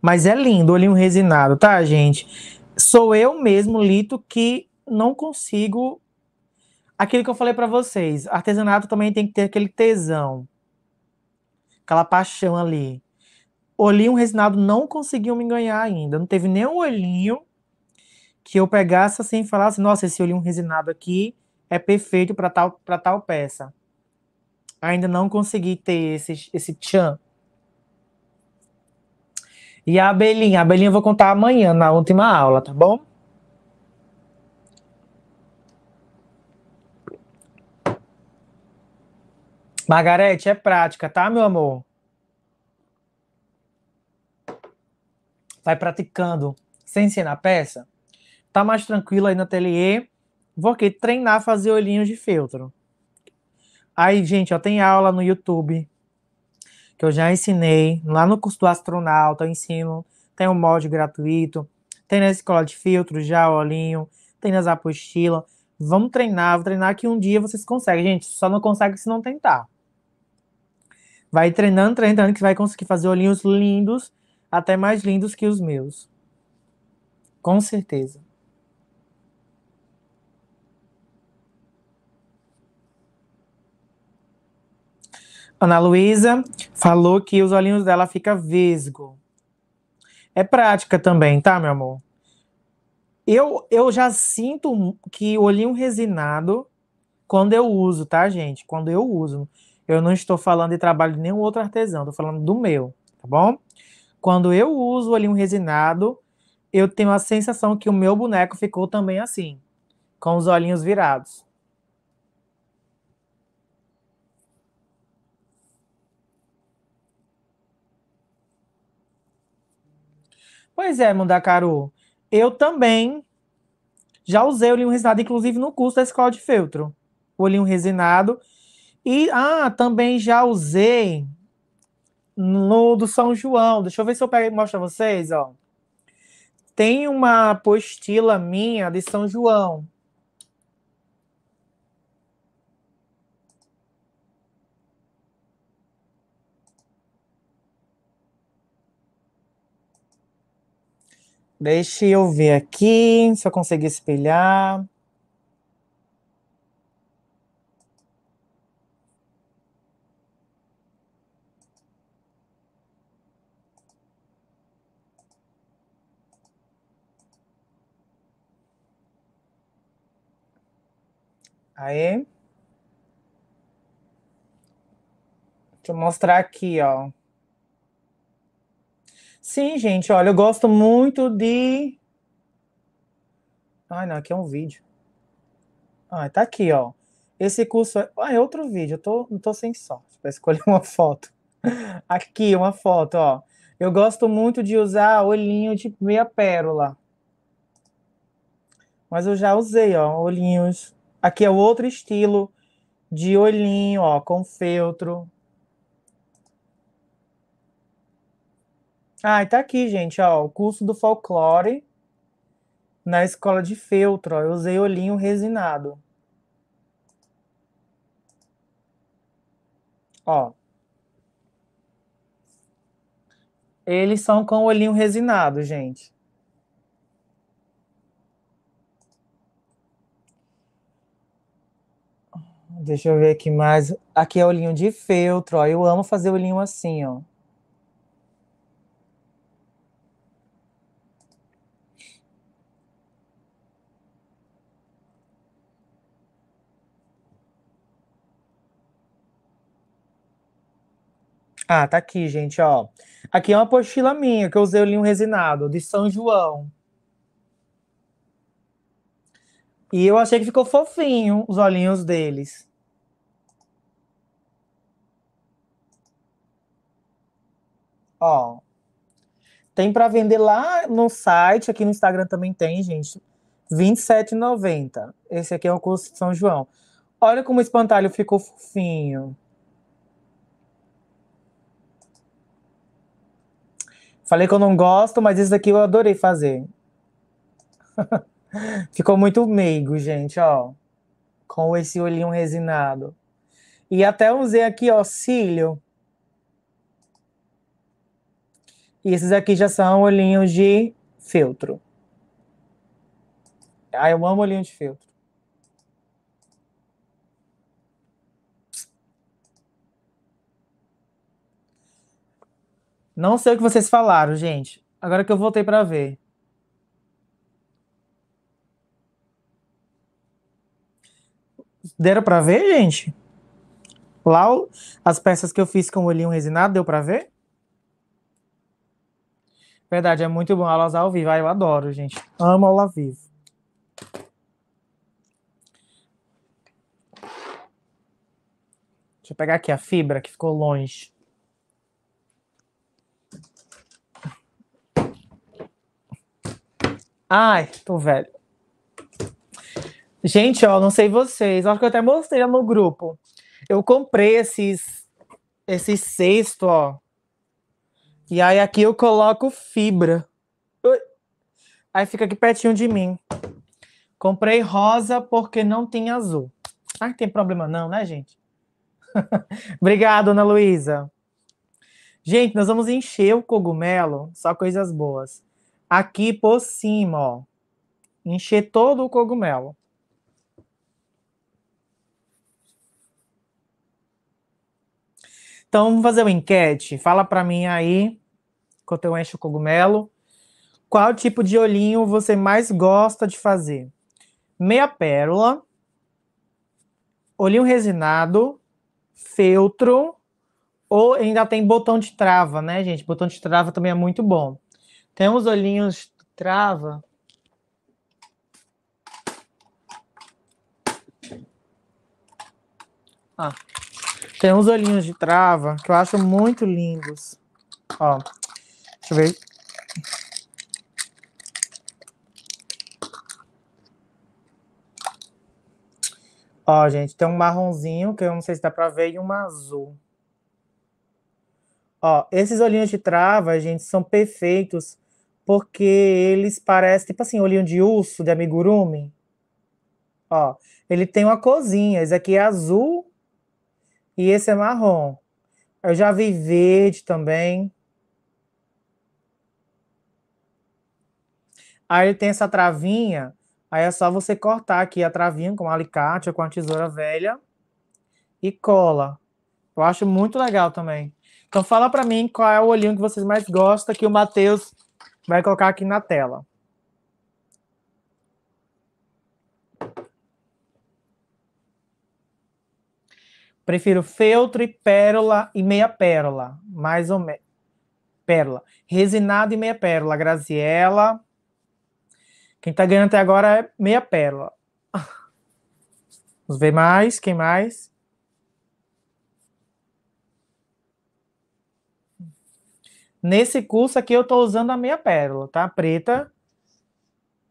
Mas é lindo, olhinho resinado, tá, gente? Sou eu mesmo, Lito, que não consigo. Aquilo que eu falei para vocês, artesanato também tem que ter aquele tesão, aquela paixão ali. Olhinho resinado não conseguiu me ganhar ainda. Não teve nenhum olhinho que eu pegasse assim e falasse: nossa, esse olhinho resinado aqui é perfeito para tal, pra tal peça. Ainda não consegui ter esse, esse tchan. E a abelhinha, a abelhinha eu vou contar amanhã, na última aula, tá bom? Margarete, é prática, tá, meu amor? Vai praticando sem ensinar peça. Tá mais tranquilo aí no ateliê. Vou aqui treinar a fazer olhinhos de feltro. Aí, gente, ó, tem aula no YouTube que eu já ensinei. Lá no curso do astronauta eu ensino. Tem um molde gratuito. Tem na escola de filtro já, olhinho. Tem nas apostilas. Vamos treinar, vou treinar que um dia vocês conseguem. Gente, só não consegue se não tentar. Vai treinando, treinando, que vai conseguir fazer olhinhos lindos, até mais lindos que os meus. Com certeza. Ana Luísa falou que os olhinhos dela fica vesgo. É prática também, tá, meu amor? Eu, eu já sinto que o olhinho resinado quando eu uso, tá, gente? Quando eu uso. Eu não estou falando de trabalho de nenhum outro artesão, estou falando do meu, tá bom? Quando eu uso ali um resinado, eu tenho a sensação que o meu boneco ficou também assim, com os olhinhos virados. Pois é, Mundacaru. Eu também já usei o um Resinado, inclusive no curso da Escola de Feltro olhinho resinado. E ah, também já usei no do São João. Deixa eu ver se eu pego e mostro a vocês, ó. Tem uma apostila minha de São João. Deixa eu ver aqui se eu conseguir espelhar. Aí. Deixa eu mostrar aqui, ó. Sim, gente, olha, eu gosto muito de. Ai, não, aqui é um vídeo. Ah, tá aqui, ó. Esse curso é. Ah, é outro vídeo. Eu tô, não tô sem sorte para escolher uma foto. Aqui, uma foto, ó. Eu gosto muito de usar olhinho de meia pérola. Mas eu já usei, ó, olhinhos Aqui é o outro estilo de olhinho, ó, com feltro. Ah, e tá aqui, gente, ó, o curso do folclore na escola de feltro, ó, eu usei olhinho resinado. Ó. Eles são com olhinho resinado, gente. Deixa eu ver aqui mais. Aqui é olhinho de feltro, ó. Eu amo fazer olhinho assim, ó. Ah, tá aqui, gente, ó. Aqui é uma pochila minha, que eu usei o linho resinado, de São João. E eu achei que ficou fofinho os olhinhos deles. Ó, tem para vender lá no site, aqui no Instagram também tem, gente. R$27,90. Esse aqui é o curso de São João. Olha como o espantalho ficou fofinho. Falei que eu não gosto, mas esse aqui eu adorei fazer. Ficou muito meigo, gente, ó. Com esse olhinho resinado. E até usei aqui, ó, cílio. E esses aqui já são olhinhos de feltro. Ah, eu amo olhinho de feltro. Não sei o que vocês falaram, gente. Agora que eu voltei para ver. Deram para ver, gente? Lá as peças que eu fiz com o olhinho resinado, deu para ver? Verdade, é muito bom aulas ao vivo. Ah, eu adoro, gente. Amo aula ao vivo. Deixa eu pegar aqui a fibra que ficou longe. Ai, tô velho. Gente, ó, não sei vocês, acho que eu até mostrei no grupo. Eu comprei esses esses cesto, ó, e aí aqui eu coloco fibra. Aí fica aqui pertinho de mim. Comprei rosa porque não tem azul. Ah, tem problema não, né, gente? Obrigada, Ana Luísa. Gente, nós vamos encher o cogumelo, só coisas boas. Aqui por cima, ó. Encher todo o cogumelo. Então, vamos fazer uma enquete. Fala para mim aí, enquanto eu encho o cogumelo, qual tipo de olhinho você mais gosta de fazer? Meia pérola, olhinho resinado, feltro, ou ainda tem botão de trava, né, gente? Botão de trava também é muito bom. Tem uns olhinhos de trava Ah, tem uns olhinhos de trava que eu acho muito lindos. Ó, deixa eu ver. Ó, gente, tem um marronzinho que eu não sei se dá pra ver e um azul. Ó, esses olhinhos de trava, gente, são perfeitos porque eles parecem, tipo assim, olhinho de urso, de amigurumi. Ó, ele tem uma cozinha. Esse aqui é azul e esse é marrom. Eu já vi verde também. Aí ele tem essa travinha. Aí é só você cortar aqui a travinha com um alicate ou com a tesoura velha e cola. Eu acho muito legal também. Então fala para mim qual é o olhinho que vocês mais gostam que o Matheus vai colocar aqui na tela. Prefiro feltro e pérola e meia pérola, mais ou menos. Pérola. Resinado e meia pérola. Graziela. Quem tá ganhando até agora é meia pérola. Vamos ver mais. Quem mais? Nesse curso aqui eu estou usando a meia pérola, tá? Preta.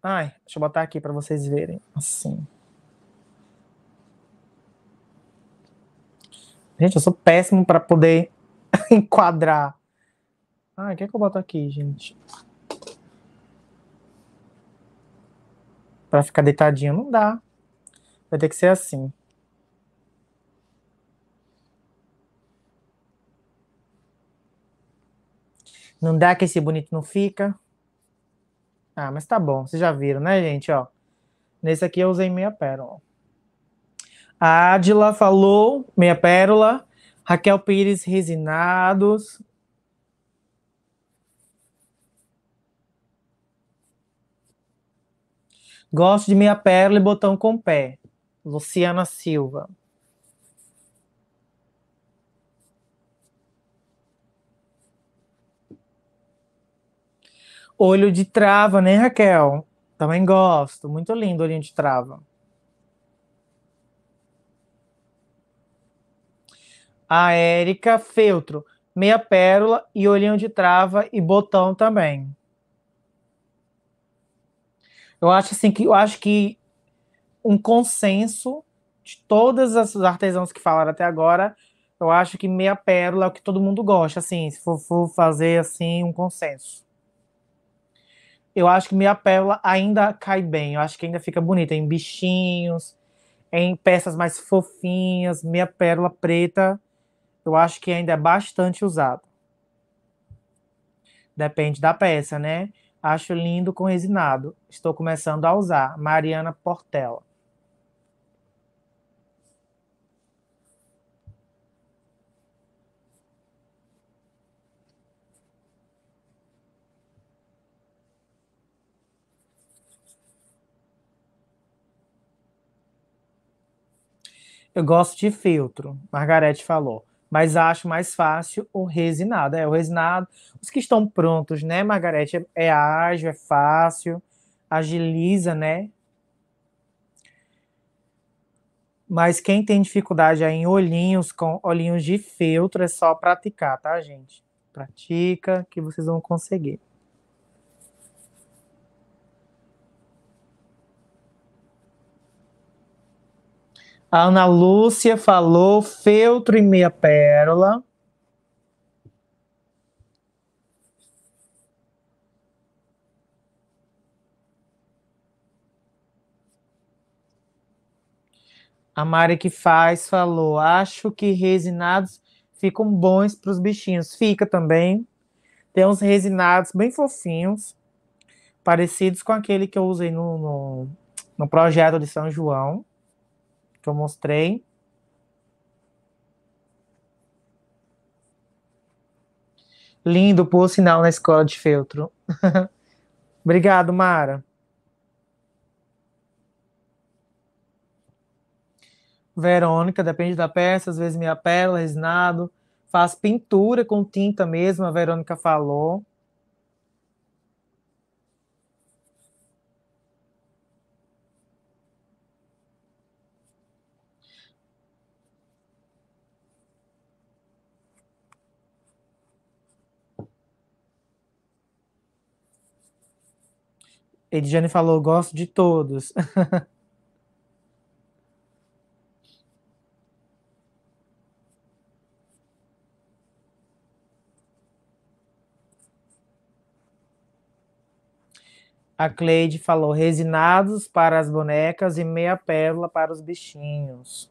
Ai, deixa eu botar aqui para vocês verem. Assim. Gente, eu sou péssimo para poder enquadrar. Ah, o que, é que eu boto aqui, gente? Para ficar deitadinha não dá. Vai ter que ser assim. Não dá que esse bonito não fica. Ah, mas tá bom. Vocês já viram, né, gente? Ó, nesse aqui eu usei meia pérola. A Adila falou, meia pérola. Raquel Pires, Resinados. Gosto de meia pérola e botão com pé. Luciana Silva. Olho de trava, né, Raquel? Também gosto. Muito lindo olhinho de trava. a Érica Feltro, meia pérola e olhinho de trava e botão também. Eu acho assim que eu acho que um consenso de todas as artesãs que falaram até agora, eu acho que meia pérola é o que todo mundo gosta, assim, se for, for fazer assim um consenso. Eu acho que meia pérola ainda cai bem, eu acho que ainda fica bonita em bichinhos, em peças mais fofinhas, meia pérola preta eu acho que ainda é bastante usado. Depende da peça, né? Acho lindo com resinado. Estou começando a usar. Mariana Portela. Eu gosto de filtro, Margarete falou mas acho mais fácil o resinado. É, o resinado, os que estão prontos, né, Margarete? É, é ágil, é fácil, agiliza, né? Mas quem tem dificuldade aí em olhinhos, com olhinhos de feltro, é só praticar, tá, gente? Pratica que vocês vão conseguir. A Ana Lúcia falou feltro e meia pérola. A Mari que faz falou: acho que resinados ficam bons para os bichinhos. Fica também. Tem uns resinados bem fofinhos, parecidos com aquele que eu usei no, no, no projeto de São João que eu mostrei. Lindo, por sinal, na escola de feltro. Obrigado, Mara. Verônica, depende da peça, às vezes minha pérola, resinado. Faz pintura com tinta mesmo, a Verônica falou. Ediane falou, gosto de todos. A Cleide falou: resinados para as bonecas e meia pérola para os bichinhos.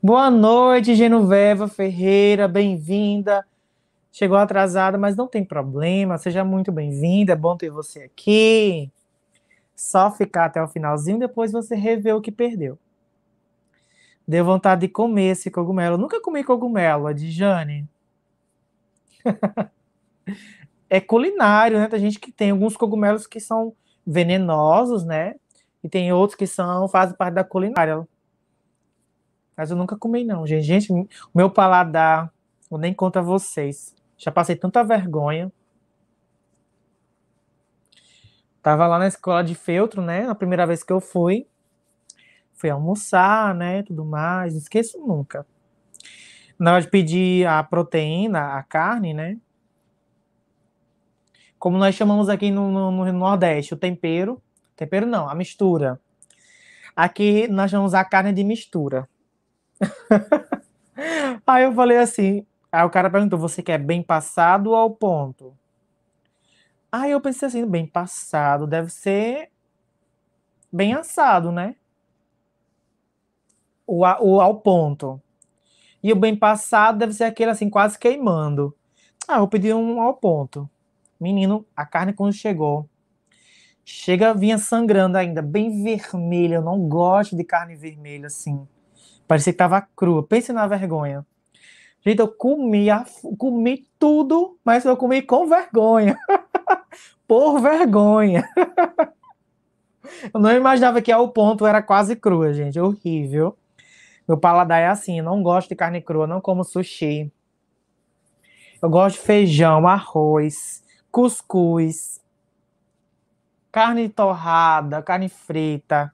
Boa noite, Genoveva Ferreira, bem-vinda. Chegou atrasada, mas não tem problema. Seja muito bem-vinda. É bom ter você aqui. Só ficar até o finalzinho, depois você revê o que perdeu. Deu vontade de comer esse cogumelo. nunca comi cogumelo, a Dijane. é culinário, né? Tem gente que tem alguns cogumelos que são venenosos, né? E tem outros que são fazem parte da culinária. Mas eu nunca comi, não, gente. Gente, o meu paladar, eu nem conto a vocês. Já passei tanta vergonha. Tava lá na escola de feltro, né? a primeira vez que eu fui. Fui almoçar, né? Tudo mais. esqueço nunca. Na hora de pedir a proteína, a carne, né? Como nós chamamos aqui no, no, no Nordeste, o tempero. Tempero não, a mistura. Aqui nós chamamos a carne de mistura. Aí eu falei assim, Aí o cara perguntou: você quer bem passado ou ao ponto? Aí eu pensei assim: bem passado deve ser bem assado, né? O, o ao ponto. E o bem passado deve ser aquele assim, quase queimando. Ah, vou pedir um ao ponto. Menino, a carne quando chegou, chega, vinha sangrando ainda, bem vermelha. Eu não gosto de carne vermelha assim. Parecia que tava crua. Pense na vergonha. Gente, eu comi, comi tudo, mas eu comi com vergonha. Por vergonha. eu não imaginava que ao ponto era quase crua, gente. Horrível. Meu paladar é assim, não gosto de carne crua, não como sushi. Eu gosto de feijão, arroz, cuscuz, carne torrada, carne frita.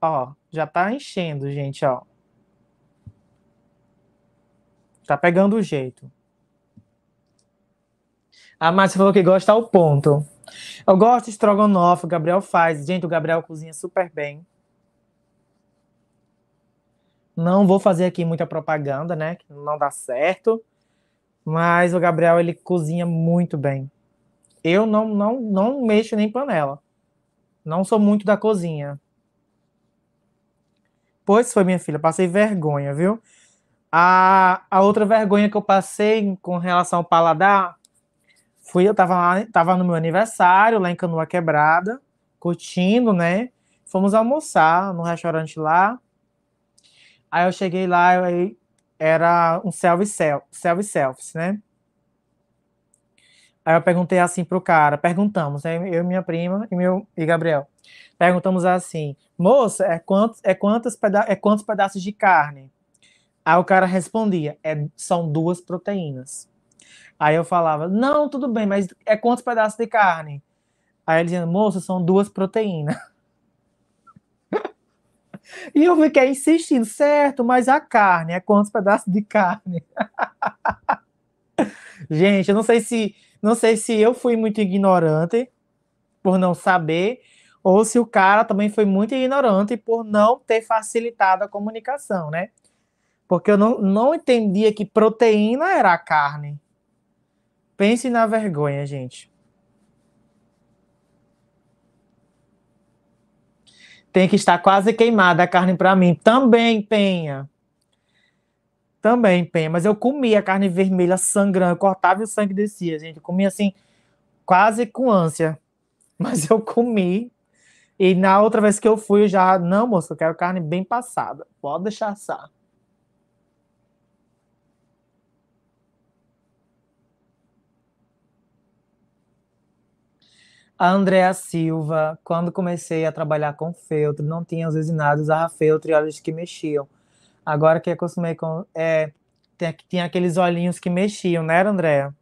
Ó, já tá enchendo, gente, ó. Tá pegando o jeito. A Márcia falou que gosta ao ponto. Eu gosto de estrogonofe, o Gabriel faz. Gente, o Gabriel cozinha super bem. Não vou fazer aqui muita propaganda, né? Que não dá certo. Mas o Gabriel, ele cozinha muito bem. Eu não, não, não mexo nem panela. Não sou muito da cozinha. Pois foi, minha filha. Passei vergonha, viu? A, a outra vergonha que eu passei com relação ao paladar fui, eu tava lá, tava no meu aniversário, lá em Canoa Quebrada, curtindo, né? Fomos almoçar no restaurante lá. Aí eu cheguei lá, aí era um self-service, self né? Aí eu perguntei assim pro cara, perguntamos, né? Eu, minha prima e meu e Gabriel. Perguntamos assim: "Moça, é quantos é quantos, peda é quantos pedaços de carne?" Aí o cara respondia: é, são duas proteínas. Aí eu falava: não, tudo bem, mas é quantos pedaços de carne? Aí ele dizia: moça, são duas proteínas. e eu fiquei insistindo: certo, mas a carne, é quantos pedaços de carne? Gente, eu não sei se não sei se eu fui muito ignorante por não saber ou se o cara também foi muito ignorante por não ter facilitado a comunicação, né? Porque eu não, não entendia que proteína era carne. Pense na vergonha, gente. Tem que estar quase queimada a carne para mim. Também, Penha. Também, Penha. Mas eu comia a carne vermelha sangrando. Eu cortava e o sangue descia, gente. Eu comia assim, quase com ânsia. Mas eu comi. E na outra vez que eu fui, eu já. Não, moço, eu quero carne bem passada. Pode deixar assar. A Andréa Silva, quando comecei a trabalhar com feltro, não tinha nada, usava feltro e olhos que mexiam. Agora que acostumei com. É, tem, tinha aqueles olhinhos que mexiam, né, Andréa?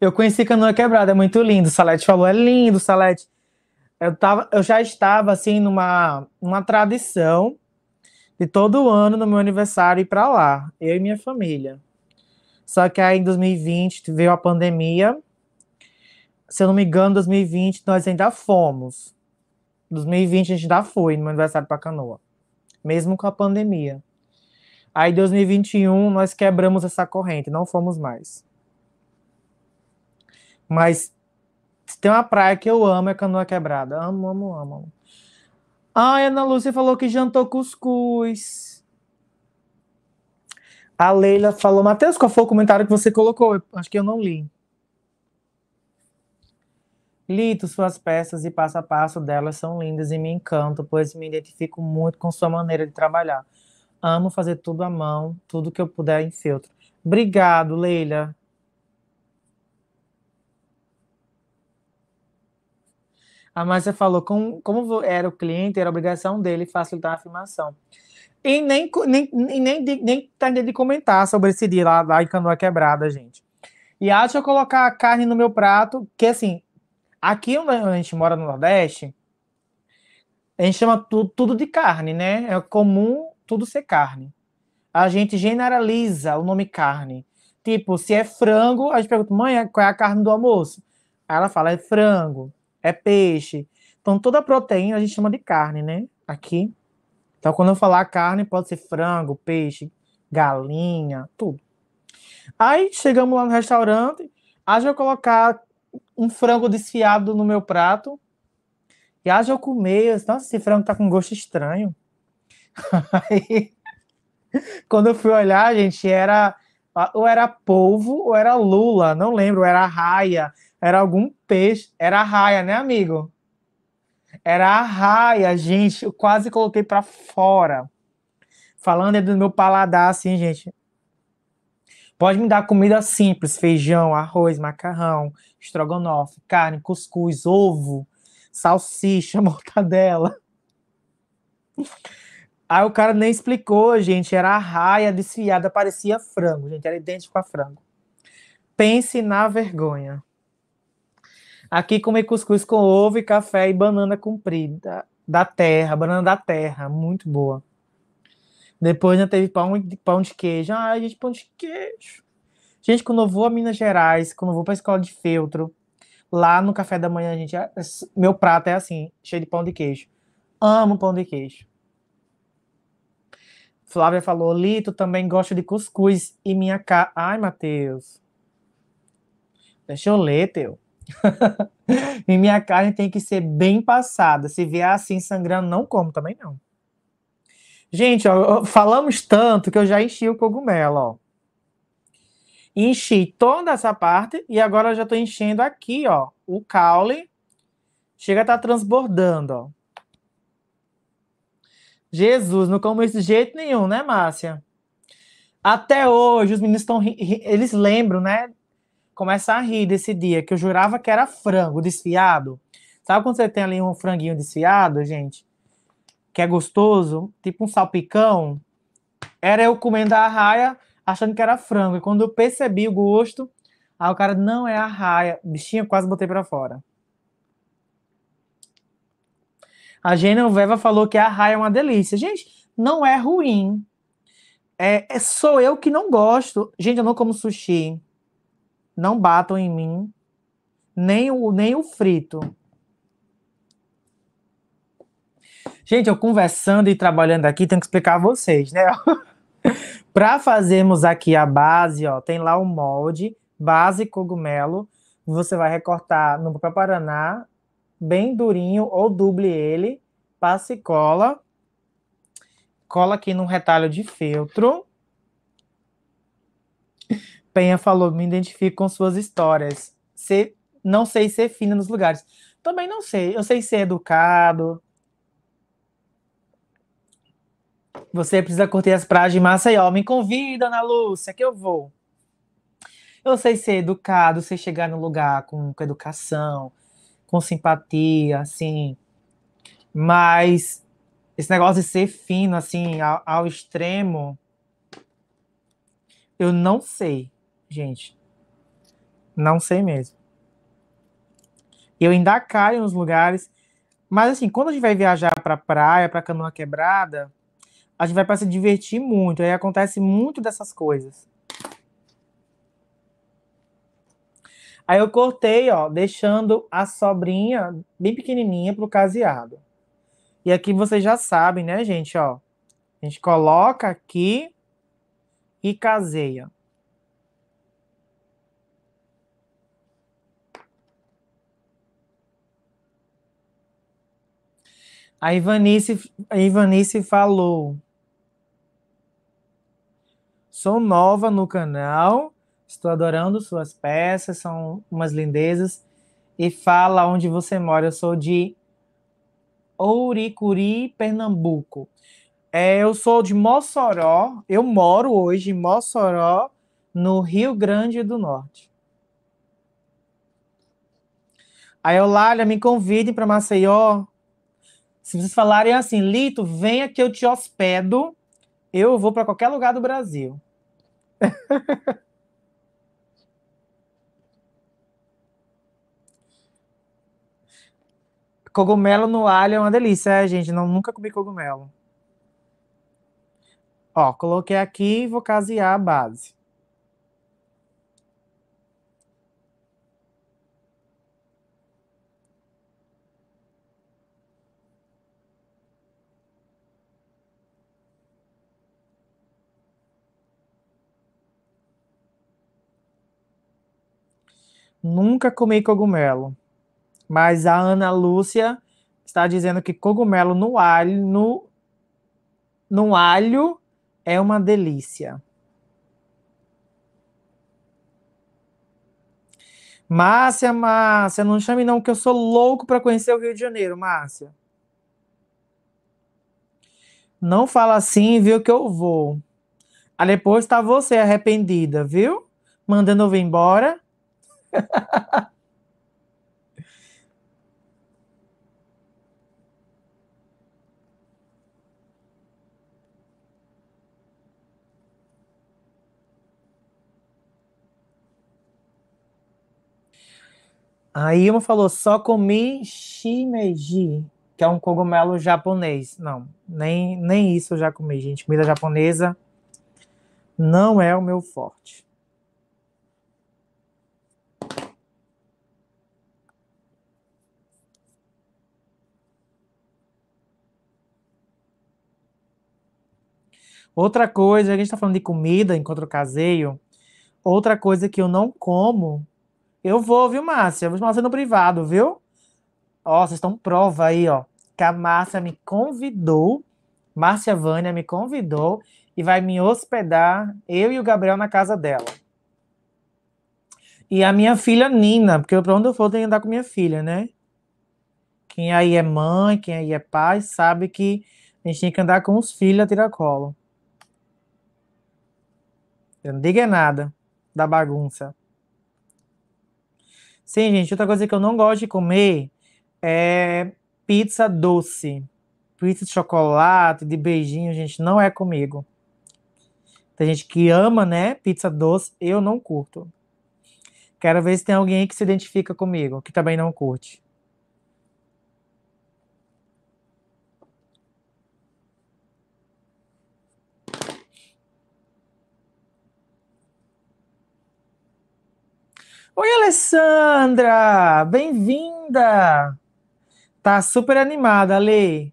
Eu conheci Canoa Quebrada, é muito lindo. Salete falou, é lindo, Salete. Eu, tava, eu já estava, assim, numa uma tradição de todo ano no meu aniversário ir para lá, eu e minha família. Só que aí em 2020 veio a pandemia. Se eu não me engano, 2020 nós ainda fomos. 2020 a gente ainda foi no meu aniversário para Canoa, mesmo com a pandemia. Aí 2021 nós quebramos essa corrente, não fomos mais. Mas se tem uma praia que eu amo é Canoa Quebrada. Amo, amo, amo. Ai, Ana Lúcia falou que jantou cuscuz. A Leila falou, Matheus, qual foi o comentário que você colocou? acho que eu não li. Lito, suas peças e passo a passo delas são lindas e me encantam, pois me identifico muito com sua maneira de trabalhar. Amo fazer tudo à mão, tudo que eu puder em feltro. Obrigado, Leila. A Márcia falou, com, como era o cliente, era obrigação dele facilitar a afirmação. E nem nem, nem, nem, tá nem de comentar sobre esse dia lá, lá em Canoa Quebrada, gente. E acho eu colocar a carne no meu prato, que assim, aqui onde a gente mora no Nordeste, a gente chama tudo, tudo de carne, né? É comum tudo ser carne. A gente generaliza o nome carne. Tipo, se é frango, a gente pergunta, mãe, qual é a carne do almoço? Aí ela fala, é frango é peixe. Então, toda proteína a gente chama de carne, né? Aqui. Então, quando eu falar carne, pode ser frango, peixe, galinha, tudo. Aí chegamos lá no restaurante, haja eu colocar um frango desfiado no meu prato. E haja eu comer, eu, nossa, esse frango tá com gosto estranho. Aí, quando eu fui olhar, gente, era ou era polvo ou era lula, não lembro, era raia, era algum peixe. Era a raia, né, amigo? Era a raia, gente. Eu quase coloquei para fora. Falando do meu paladar, assim, gente. Pode me dar comida simples: feijão, arroz, macarrão, estrogonofe, carne, cuscuz, ovo, salsicha, mortadela. Aí o cara nem explicou, gente. Era a raia desfiada, parecia frango, gente. Era idêntico a frango. Pense na vergonha. Aqui comer cuscuz com ovo e café e banana comprida. Da terra, banana da terra, muito boa. Depois já né, teve pão de, pão de queijo. Ai, gente, pão de queijo. Gente, quando eu vou a Minas Gerais, quando eu vou pra escola de feltro, lá no café da manhã, gente, é, é, meu prato é assim, cheio de pão de queijo. Amo pão de queijo. Flávia falou, Lito, também gosta de cuscuz e minha ca... Ai, Matheus. Deixa eu ler, teu. e minha carne tem que ser bem passada. Se vier assim sangrando, não como também não. Gente, ó, falamos tanto que eu já enchi o cogumelo, ó. Enchi toda essa parte e agora eu já estou enchendo aqui, ó, o caule. Chega a estar tá transbordando, ó. Jesus, não como isso de jeito nenhum, né, Márcia? Até hoje os meninos estão eles lembram, né, começa a rir desse dia que eu jurava que era frango desfiado. Sabe quando você tem ali um franguinho desfiado, gente? Que é gostoso, tipo um salpicão. Era eu comendo a raia achando que era frango. E quando eu percebi o gosto, aí o cara, não é a raia. Bichinho, quase botei para fora. A Genoveva falou que a raia é uma delícia. Gente, não é ruim. É, é, sou eu que não gosto. Gente, eu não como sushi não batam em mim, nem o, nem o frito. Gente, eu conversando e trabalhando aqui, tenho que explicar a vocês, né? Para fazermos aqui a base, ó, tem lá o molde, base cogumelo. Você vai recortar no papel paraná, bem durinho, ou duble ele, passe e cola. Cola aqui num retalho de feltro. Penha falou, me identifico com suas histórias. Ser, não sei ser fina nos lugares. Também não sei. Eu sei ser educado. Você precisa curtir as praias de Maceió. Me convida, Ana Lúcia, que eu vou. Eu sei ser educado, sei chegar no lugar com, com educação, com simpatia, assim. Mas esse negócio de ser fino, assim, ao, ao extremo, eu não sei gente, não sei mesmo. Eu ainda caio nos lugares, mas assim, quando a gente vai viajar para praia, para canoa quebrada, a gente vai para se divertir muito. Aí acontece muito dessas coisas. Aí eu cortei, ó, deixando a sobrinha bem pequenininha pro caseado. E aqui vocês já sabem, né, gente, ó. A gente coloca aqui e caseia. A Ivanice, a Ivanice falou. Sou nova no canal, estou adorando suas peças, são umas lindezas. E fala onde você mora. Eu sou de Ouricuri, Pernambuco. É, eu sou de Mossoró, eu moro hoje em Mossoró, no Rio Grande do Norte. A Eulália me convide para Maceió se vocês falarem assim, Lito, venha que eu te hospedo, eu vou para qualquer lugar do Brasil. cogumelo no alho é uma delícia, é, gente? Não, nunca comi cogumelo. Ó, coloquei aqui e vou casear a base. Nunca comi cogumelo. Mas a Ana Lúcia está dizendo que cogumelo no alho, no, no alho é uma delícia. Márcia, Márcia, não chame não que eu sou louco para conhecer o Rio de Janeiro, Márcia. Não fala assim, viu que eu vou. Aí ah, depois está você arrependida, viu? Mandando eu vir embora. Aí uma falou, só comi shimeji, que é um cogumelo japonês. Não, nem, nem isso eu já comi, gente. Comida japonesa não é o meu forte. Outra coisa, a gente está falando de comida, encontro caseio. Outra coisa que eu não como, eu vou, viu, Márcia? vou chamar no privado, viu? Ó, vocês estão prova aí, ó. Que a Márcia me convidou, Márcia Vânia me convidou e vai me hospedar, eu e o Gabriel, na casa dela. E a minha filha Nina, porque pra onde eu for eu tenho que andar com minha filha, né? Quem aí é mãe, quem aí é pai, sabe que a gente tem que andar com os filhos a tiracolo. Eu não digo é nada da bagunça. Sim, gente, outra coisa que eu não gosto de comer é pizza doce. Pizza de chocolate, de beijinho, gente, não é comigo. Tem gente que ama, né? Pizza doce, eu não curto. Quero ver se tem alguém que se identifica comigo, que também não curte. Oi, Alessandra! Bem-vinda! Tá super animada, Ale.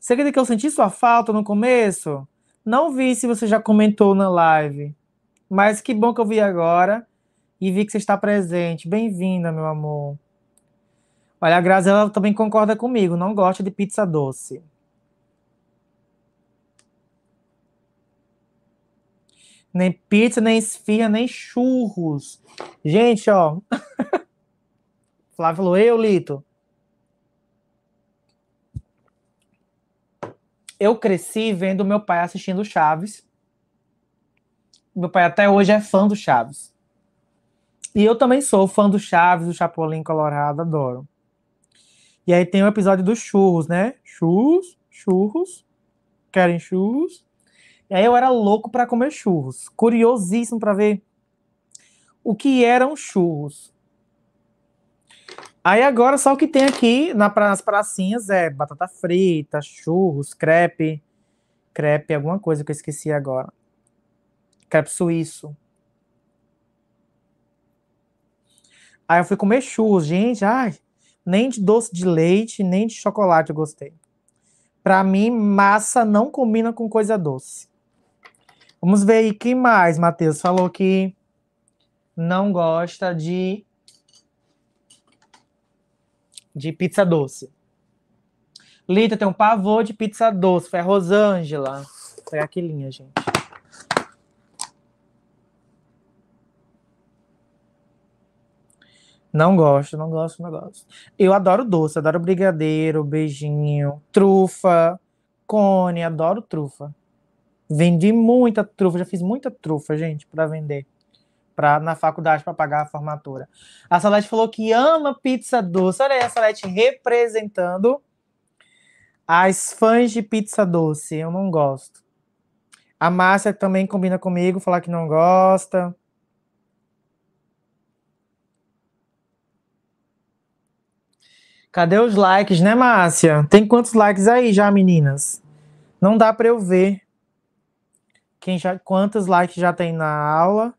Você acredita que eu senti sua falta no começo? Não vi se você já comentou na live. Mas que bom que eu vi agora e vi que você está presente. Bem-vinda, meu amor. Olha, a Grazi, ela também concorda comigo, não gosta de pizza doce. Nem pizza, nem esfirra, nem churros. Gente, ó. Flávio falou, eu, Lito. Eu cresci vendo meu pai assistindo Chaves. Meu pai até hoje é fã do Chaves. E eu também sou fã do Chaves, do Chapolin Colorado, adoro. E aí tem o um episódio dos churros, né? Churros, churros, querem churros? E aí eu era louco para comer churros, curiosíssimo para ver o que eram churros. Aí agora só o que tem aqui nas pracinhas é batata frita, churros, crepe, crepe, é alguma coisa que eu esqueci agora. Crepe suíço. Aí eu fui comer churros, gente, ai, nem de doce de leite, nem de chocolate eu gostei. Para mim, massa não combina com coisa doce. Vamos ver aí quem mais, Matheus. Falou que não gosta de, de pizza doce. Lita tem um pavor de pizza doce. Foi a Rosângela. Foi pegar que linha, gente. Não gosto, não gosto, não gosto. Eu adoro doce, adoro brigadeiro, beijinho, trufa, cone, adoro trufa. Vendi muita trufa, já fiz muita trufa, gente, para vender. para na faculdade para pagar a formatura. A Salete falou que ama pizza doce. Olha aí, a Salete representando as fãs de pizza doce. Eu não gosto. A Márcia também combina comigo, falar que não gosta. Cadê os likes, né, Márcia? Tem quantos likes aí já, meninas? Não dá para eu ver quem já, quantos likes já tem na aula.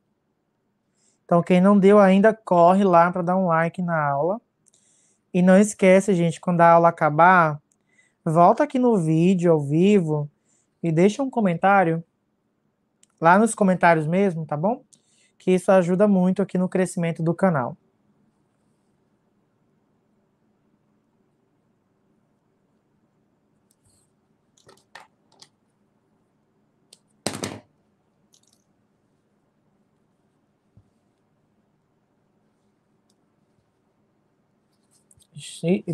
Então, quem não deu ainda, corre lá para dar um like na aula. E não esquece, gente, quando a aula acabar, volta aqui no vídeo ao vivo e deixa um comentário lá nos comentários mesmo, tá bom? Que isso ajuda muito aqui no crescimento do canal.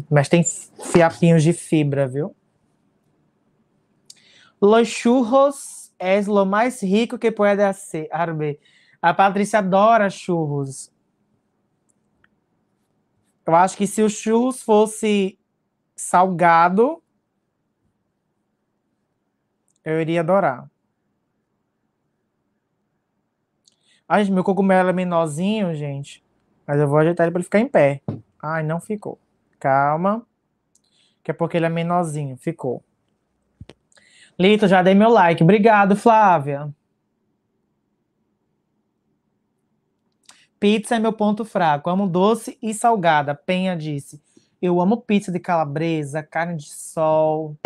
mas tem fiapinhos de fibra, viu? Los churros é lo mais rico que pode haber. Ah, a Patrícia adora churros. Eu acho que se o churros fosse salgado, eu iria adorar. Ai, meu cogumelo é menorzinho, gente. Mas eu vou ajeitar ele para ele ficar em pé. Ai, não ficou. Calma. Que é porque ele é menorzinho. Ficou. Lito, já dei meu like. Obrigado, Flávia. Pizza é meu ponto fraco. Amo doce e salgada. Penha disse. Eu amo pizza de calabresa, carne de sol.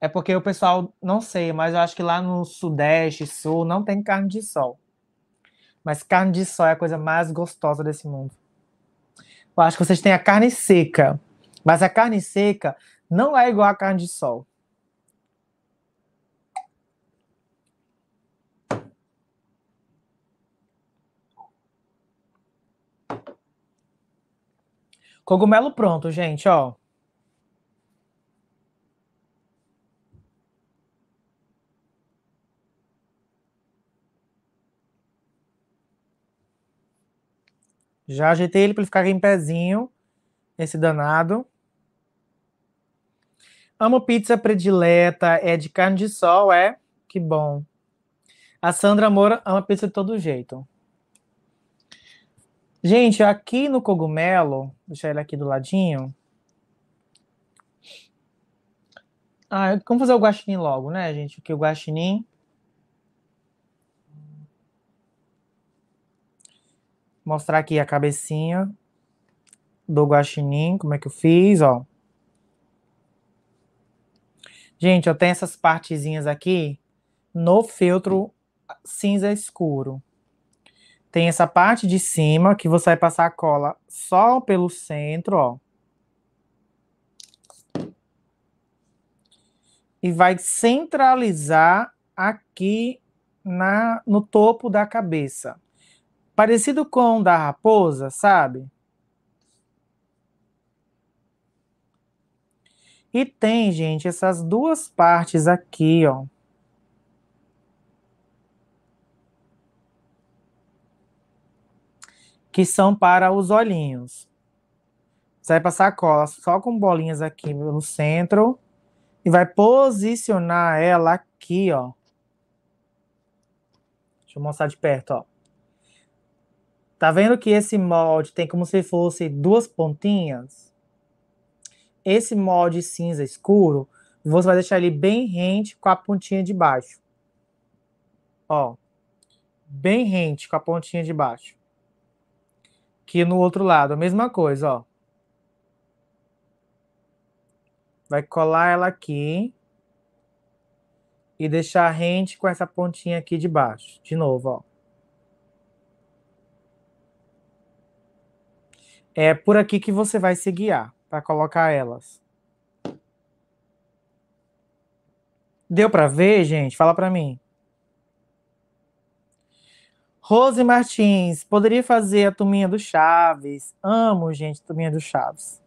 É porque o pessoal, não sei, mas eu acho que lá no Sudeste, Sul, não tem carne de sol. Mas carne de sol é a coisa mais gostosa desse mundo. Eu acho que vocês têm a carne seca. Mas a carne seca não é igual à carne de sol. Cogumelo pronto, gente, ó. Já ajeitei ele para ele ficar aqui em pezinho, esse danado. Amo pizza predileta, é de carne de sol, é? Que bom. A Sandra Moura ama pizza de todo jeito. Gente, aqui no cogumelo, deixar ele aqui do ladinho. Ah, vamos fazer o guaxinim logo, né, gente? Porque o guaxinim mostrar aqui a cabecinha do guaxinim, como é que eu fiz, ó. Gente, eu tenho essas partezinhas aqui no filtro cinza escuro. Tem essa parte de cima que você vai passar a cola só pelo centro, ó. E vai centralizar aqui na, no topo da cabeça. Parecido com o da raposa, sabe? E tem, gente, essas duas partes aqui, ó. Que são para os olhinhos. Você vai passar a cola só com bolinhas aqui no centro. E vai posicionar ela aqui, ó. Deixa eu mostrar de perto, ó. Tá vendo que esse molde tem como se fosse duas pontinhas? Esse molde cinza escuro, você vai deixar ele bem rente com a pontinha de baixo. Ó, bem rente com a pontinha de baixo. Que no outro lado, a mesma coisa, ó. Vai colar ela aqui e deixar rente com essa pontinha aqui de baixo. De novo, ó. é por aqui que você vai se guiar para colocar elas. Deu para ver, gente? Fala para mim. Rose Martins, poderia fazer a turminha do Chaves. Amo, gente, a turminha do Chaves.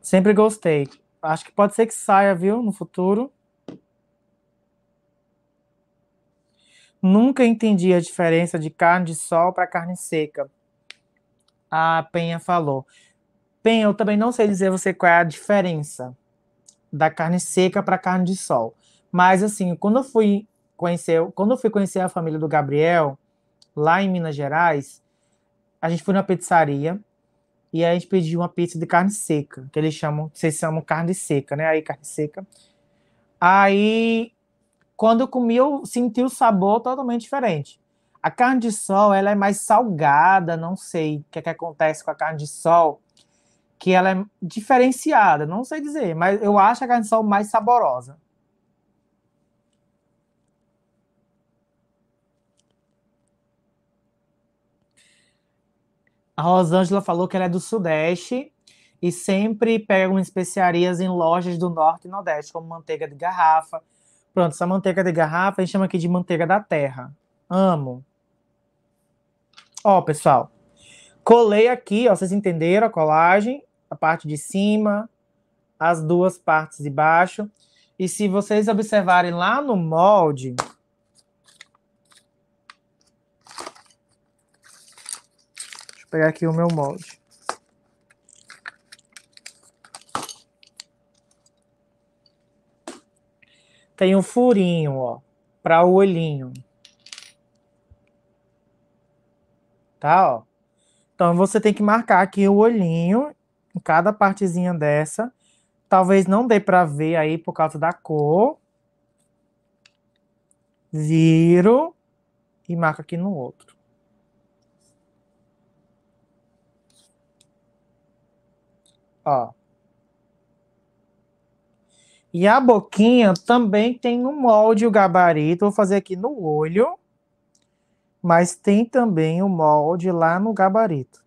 Sempre gostei. Acho que pode ser que saia, viu, no futuro. Nunca entendi a diferença de carne de sol para carne seca a Penha falou. Penha, eu também não sei dizer você qual é a diferença da carne seca para carne de sol. Mas assim, quando eu fui conhecer, quando eu fui conhecer a família do Gabriel lá em Minas Gerais, a gente foi numa pizzaria e aí a gente pediu uma pizza de carne seca, que eles chamam, vocês chamam carne seca, né? Aí carne seca. Aí quando eu comi, eu senti o sabor totalmente diferente. A carne de sol ela é mais salgada, não sei o que, é que acontece com a carne de sol, que ela é diferenciada, não sei dizer, mas eu acho a carne de sol mais saborosa. A Rosângela falou que ela é do Sudeste e sempre pega umas especiarias em lojas do Norte e Nordeste, como manteiga de garrafa. Pronto, essa manteiga de garrafa a gente chama aqui de manteiga da terra. Amo. Ó, pessoal. Colei aqui, ó. Vocês entenderam a colagem? A parte de cima, as duas partes de baixo. E se vocês observarem lá no molde, deixa eu pegar aqui o meu molde. Tem um furinho, ó, para o olhinho. tá? Ó. Então você tem que marcar aqui o olhinho em cada partezinha dessa. Talvez não dê para ver aí por causa da cor. Viro e marco aqui no outro. Ó. E a boquinha também tem no molde o gabarito. Vou fazer aqui no olho mas tem também o molde lá no gabarito.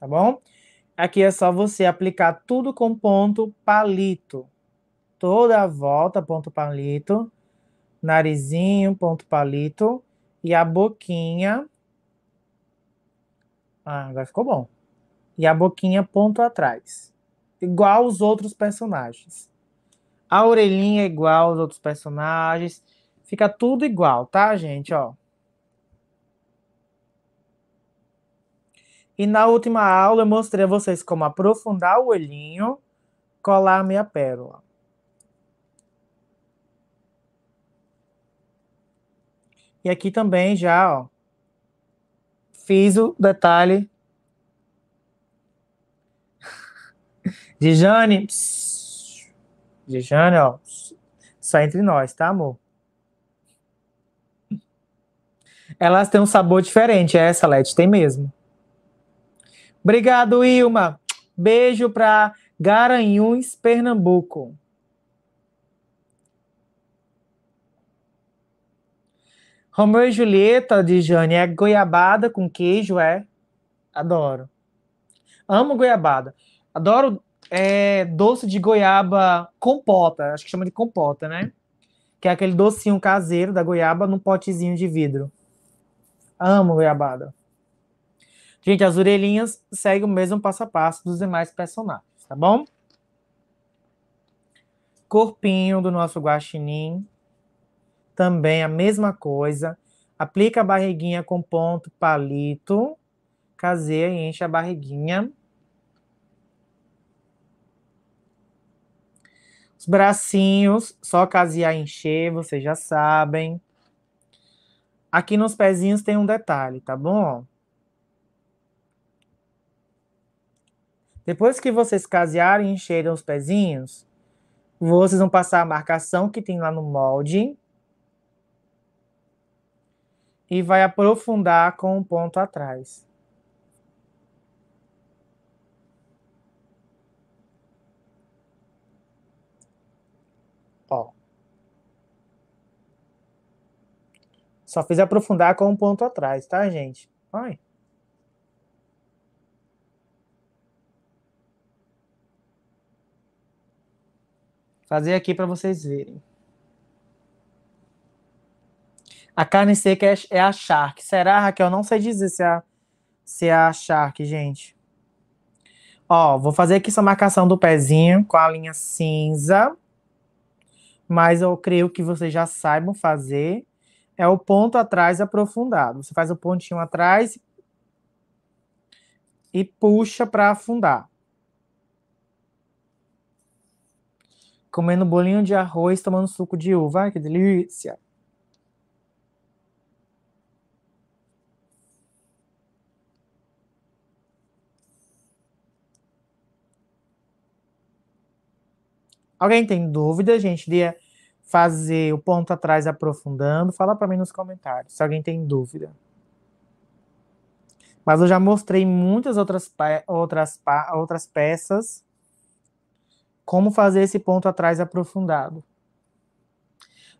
Tá bom? Aqui é só você aplicar tudo com ponto palito. Toda a volta, ponto palito. Narizinho, ponto palito. E a boquinha. Ah, agora ficou bom. E a boquinha, ponto atrás igual os outros personagens. A orelhinha é igual aos outros personagens. Fica tudo igual, tá, gente? Ó. E na última aula eu mostrei a vocês como aprofundar o olhinho, colar a minha pérola. E aqui também já, ó, fiz o detalhe Jane, de Jane, ó, só entre nós, tá, amor? Elas têm um sabor diferente, é essa, Leti? tem mesmo. Obrigado, Ilma. Beijo para Garanhuns, Pernambuco. Romeu e Julieta de Jane é goiabada com queijo, é? Adoro. Amo goiabada. Adoro é, doce de goiaba compota, acho que chama de compota, né? Que é aquele docinho caseiro da goiaba num potezinho de vidro. Amo goiabada. Gente, as orelhinhas seguem o mesmo passo a passo dos demais personagens, tá bom? Corpinho do nosso guaxinim. Também a mesma coisa. Aplica a barriguinha com ponto palito. Caseia e enche a barriguinha. Os bracinhos, só casear e encher, vocês já sabem. Aqui nos pezinhos tem um detalhe, tá bom? Depois que vocês casearem e encherem os pezinhos, vocês vão passar a marcação que tem lá no molde. E vai aprofundar com um ponto atrás. Só fiz aprofundar com um ponto atrás, tá, gente? Vai. Fazer aqui para vocês verem. A carne seca é, é a charque. Será, Raquel? Não sei dizer se é a, se é a charque, gente. Ó, vou fazer aqui essa marcação do pezinho com a linha cinza. Mas eu creio que vocês já saibam fazer é o ponto atrás aprofundado. Você faz o pontinho atrás e puxa para afundar. Comendo bolinho de arroz, tomando suco de uva. Ai, que delícia! Alguém tem dúvida, gente, de fazer o ponto atrás aprofundando, fala para mim nos comentários, se alguém tem dúvida. Mas eu já mostrei muitas outras, outras, outras peças como fazer esse ponto atrás aprofundado.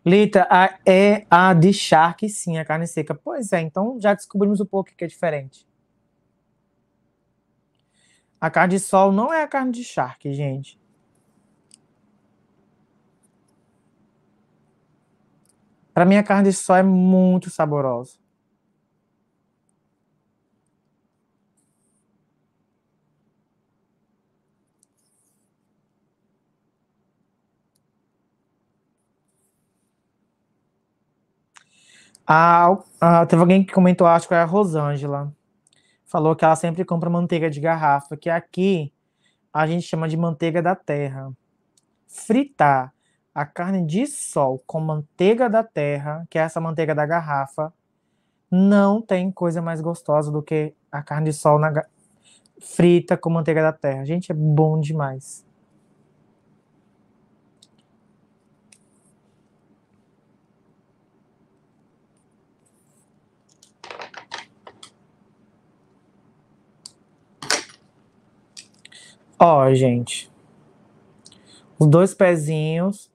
Lita, a, é a de charque, sim, a carne seca. Pois é, então já descobrimos um pouco que é diferente. A carne de sol não é a carne de charque, gente. Para mim, a carne de sol é muito saborosa. Ah, ah, teve alguém que comentou, acho que é a Rosângela. Falou que ela sempre compra manteiga de garrafa, que aqui a gente chama de manteiga da terra. Fritar a carne de sol com manteiga da terra, que é essa manteiga da garrafa, não tem coisa mais gostosa do que a carne de sol na... frita com manteiga da terra. Gente, é bom demais. Ó, gente. Os dois pezinhos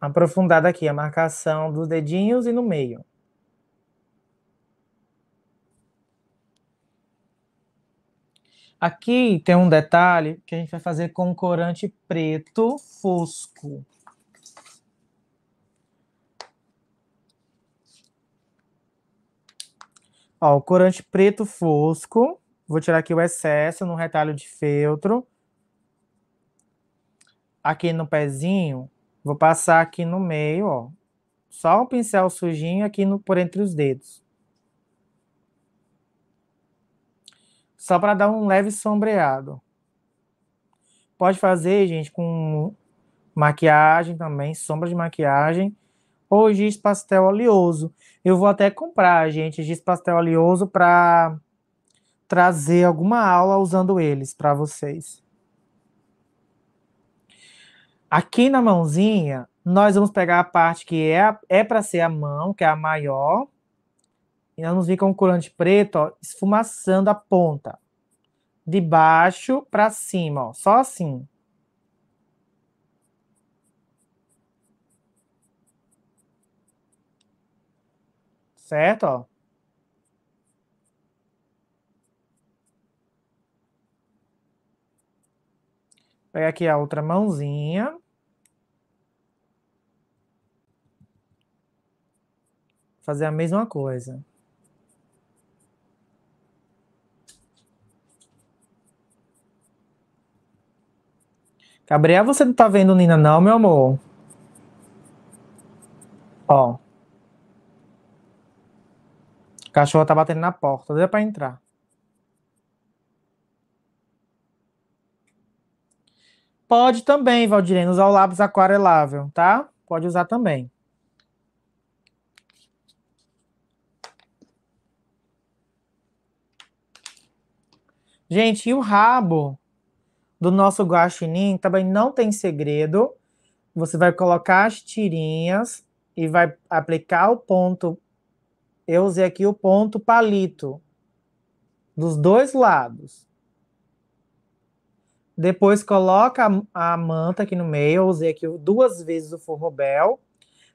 aprofundada aqui, a marcação dos dedinhos e no meio. Aqui tem um detalhe que a gente vai fazer com corante preto fosco. Ó, o corante preto fosco, vou tirar aqui o excesso no retalho de feltro. Aqui no pezinho, Vou passar aqui no meio, ó. Só o pincel sujinho aqui no, por entre os dedos. Só para dar um leve sombreado. Pode fazer, gente, com maquiagem também, sombra de maquiagem ou giz pastel oleoso. Eu vou até comprar, gente, giz pastel oleoso para trazer alguma aula usando eles para vocês. Aqui na mãozinha, nós vamos pegar a parte que é, é para ser a mão, que é a maior. E nós vamos vir com o corante preto, ó, esfumaçando a ponta. De baixo para cima, ó, só assim. Certo, ó. pegar aqui a outra mãozinha. Fazer a mesma coisa. Gabriel, você não tá vendo Nina não, meu amor? Ó. O cachorro tá batendo na porta, deu pra entrar. Pode também, Valdirene, usar o lápis aquarelável, tá? Pode usar também. Gente, e o rabo do nosso guaxinim também não tem segredo. Você vai colocar as tirinhas e vai aplicar o ponto. Eu usei aqui o ponto palito dos dois lados. Depois coloca a, manta aqui no meio. Eu usei aqui duas vezes o forrobel,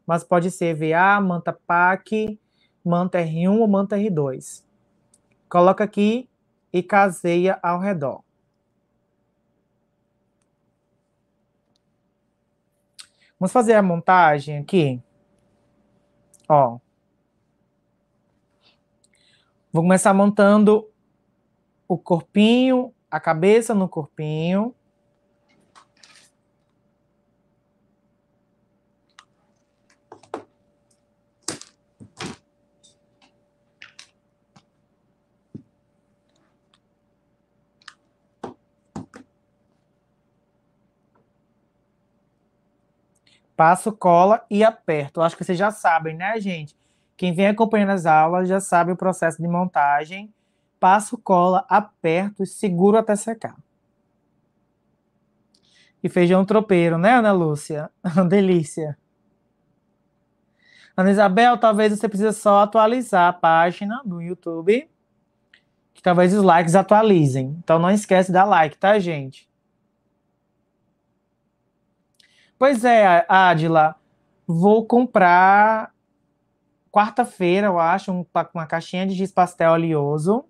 mas pode ser VA, manta PAC, manta R1 ou manta R2. Coloca aqui e caseia ao redor. Vamos fazer a montagem aqui. Ó. Vou começar montando o corpinho a cabeça no corpinho. Passo, cola e aperto. Acho que vocês já sabem, né, gente? Quem vem acompanhando as aulas já sabe o processo de montagem passo cola, aperto e seguro até secar. E feijão tropeiro, né, Ana Lúcia? Delícia. Ana Isabel, talvez você precise só atualizar a página do YouTube, que talvez os likes atualizem. Então não esquece de dar like, tá, gente? Pois é, Adila, vou comprar quarta-feira, eu acho, uma caixinha de giz pastel oleoso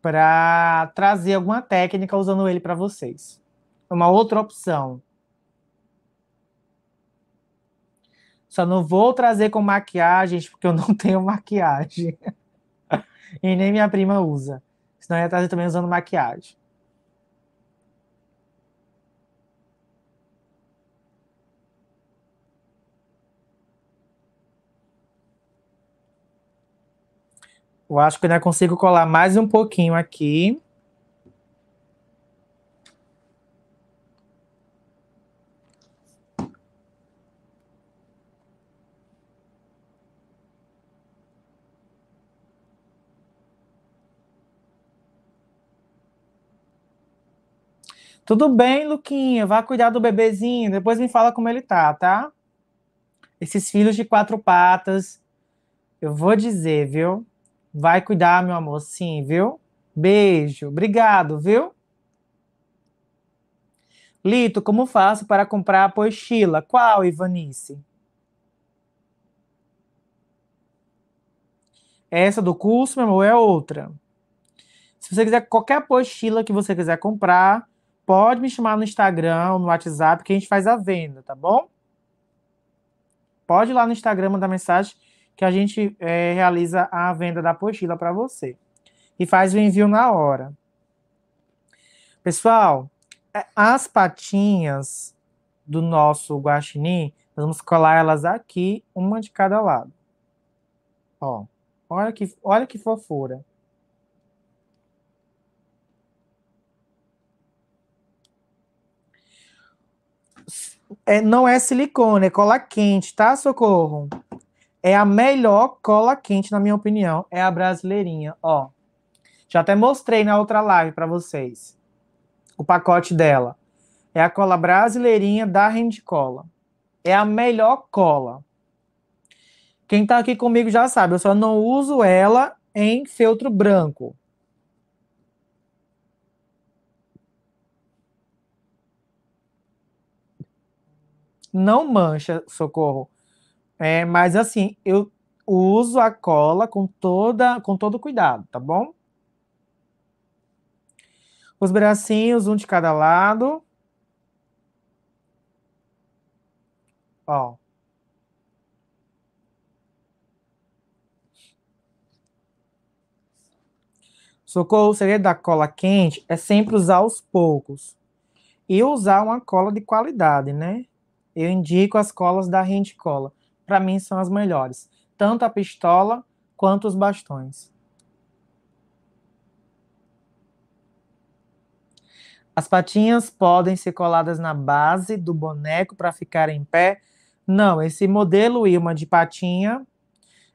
para trazer alguma técnica usando ele para vocês. Uma outra opção. Só não vou trazer com maquiagem porque eu não tenho maquiagem. e nem minha prima usa. Senão eu ia trazer também usando maquiagem. Eu acho que ainda consigo colar mais um pouquinho aqui. Tudo bem, Luquinha, vá cuidar do bebezinho, depois me fala como ele tá, tá? Esses filhos de quatro patas, eu vou dizer, viu? Vai cuidar, meu amor, sim, viu? Beijo, obrigado, viu? Lito, como faço para comprar a pochila? Qual, Ivanice? Essa do curso, meu amor, é outra. Se você quiser qualquer pochila que você quiser comprar, pode me chamar no Instagram ou no WhatsApp que a gente faz a venda, tá bom? Pode ir lá no Instagram mandar mensagem que a gente é, realiza a venda da apostila para você e faz o envio na hora. Pessoal, é, as patinhas do nosso guaxinim, nós vamos colar elas aqui, uma de cada lado. Ó, olha que, olha que fofura. É, não é silicone, é cola quente, tá, Socorro? É a melhor cola quente, na minha opinião, é a brasileirinha, ó. Já até mostrei na outra live para vocês o pacote dela. É a cola brasileirinha da Cola. É a melhor cola. Quem tá aqui comigo já sabe, eu só não uso ela em feltro branco. Não mancha, socorro. É, mas assim, eu uso a cola com, toda, com todo cuidado, tá bom? Os bracinhos, um de cada lado. Ó. Socorro, o segredo da cola quente é sempre usar aos poucos. E usar uma cola de qualidade, né? Eu indico as colas da Rente Cola para mim são as melhores, tanto a pistola quanto os bastões. As patinhas podem ser coladas na base do boneco para ficar em pé. Não, esse modelo Ilma de patinha,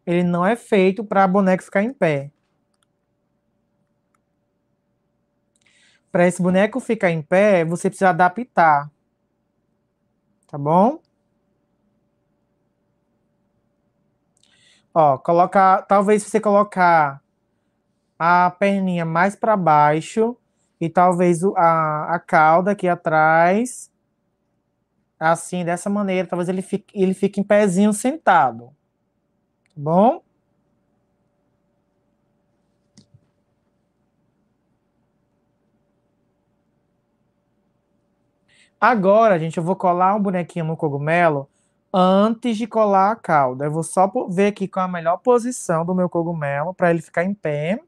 ele não é feito para boneco ficar em pé. Para esse boneco ficar em pé, você precisa adaptar. Tá bom? Ó, colocar, talvez você colocar a perninha mais para baixo e talvez a, a cauda aqui atrás, assim, dessa maneira, talvez ele fique, ele fique em pezinho sentado. Tá bom? Agora, gente, eu vou colar um bonequinho no cogumelo antes de colar a calda. Eu vou só ver aqui qual é a melhor posição do meu cogumelo para ele ficar em pé.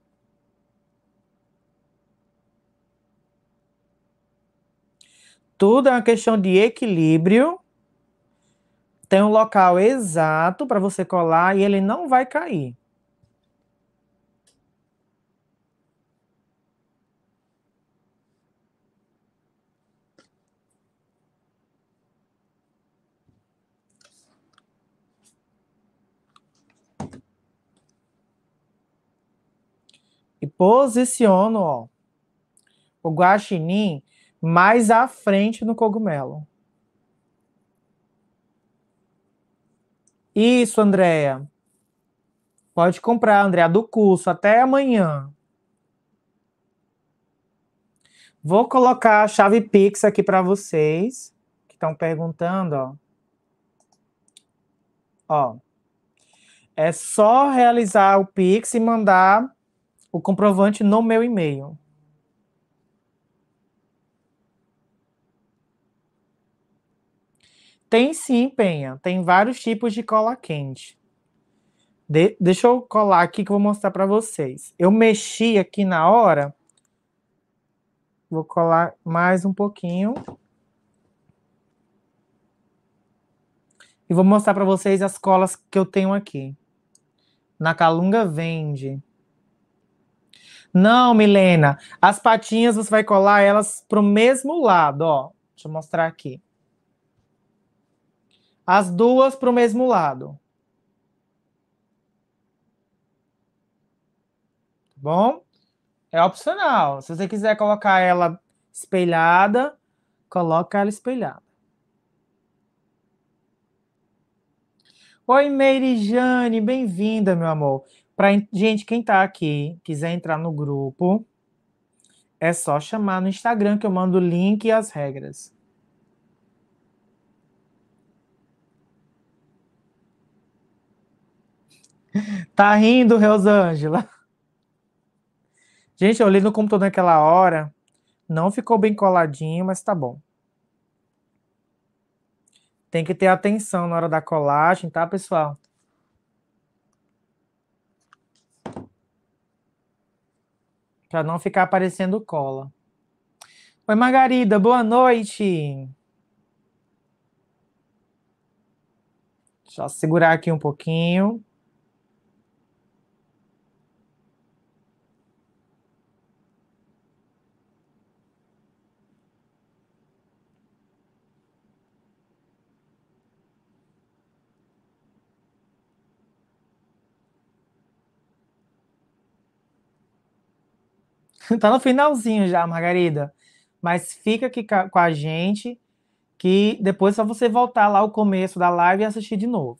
Tudo é uma questão de equilíbrio. Tem um local exato para você colar e ele não vai cair. e posiciono ó, o guaxinim mais à frente no cogumelo. Isso, Andréia. Pode comprar, Andréia, do curso. Até amanhã. Vou colocar a chave Pix aqui para vocês que estão perguntando, ó. Ó. É só realizar o Pix e mandar o comprovante no meu e-mail. Tem sim, Penha. Tem vários tipos de cola quente. De deixa eu colar aqui que eu vou mostrar para vocês. Eu mexi aqui na hora. Vou colar mais um pouquinho. E vou mostrar para vocês as colas que eu tenho aqui. Na Calunga vende. Não, Milena, as patinhas você vai colar elas pro mesmo lado, ó. Deixa eu mostrar aqui. As duas pro mesmo lado. Tá bom? É opcional. Se você quiser colocar ela espelhada, coloca ela espelhada. Oi, Meire Jane, bem-vinda, meu amor. Pra, gente, quem tá aqui, quiser entrar no grupo, é só chamar no Instagram que eu mando o link e as regras. Tá rindo, Rosângela? Gente, eu li no computador naquela hora, não ficou bem coladinho, mas tá bom. Tem que ter atenção na hora da colagem, tá, pessoal? para não ficar aparecendo cola. Oi, Margarida, boa noite. Deixa eu segurar aqui um pouquinho. tá no finalzinho já, Margarida. Mas fica aqui com a gente, que depois é só você voltar lá o começo da live e assistir de novo.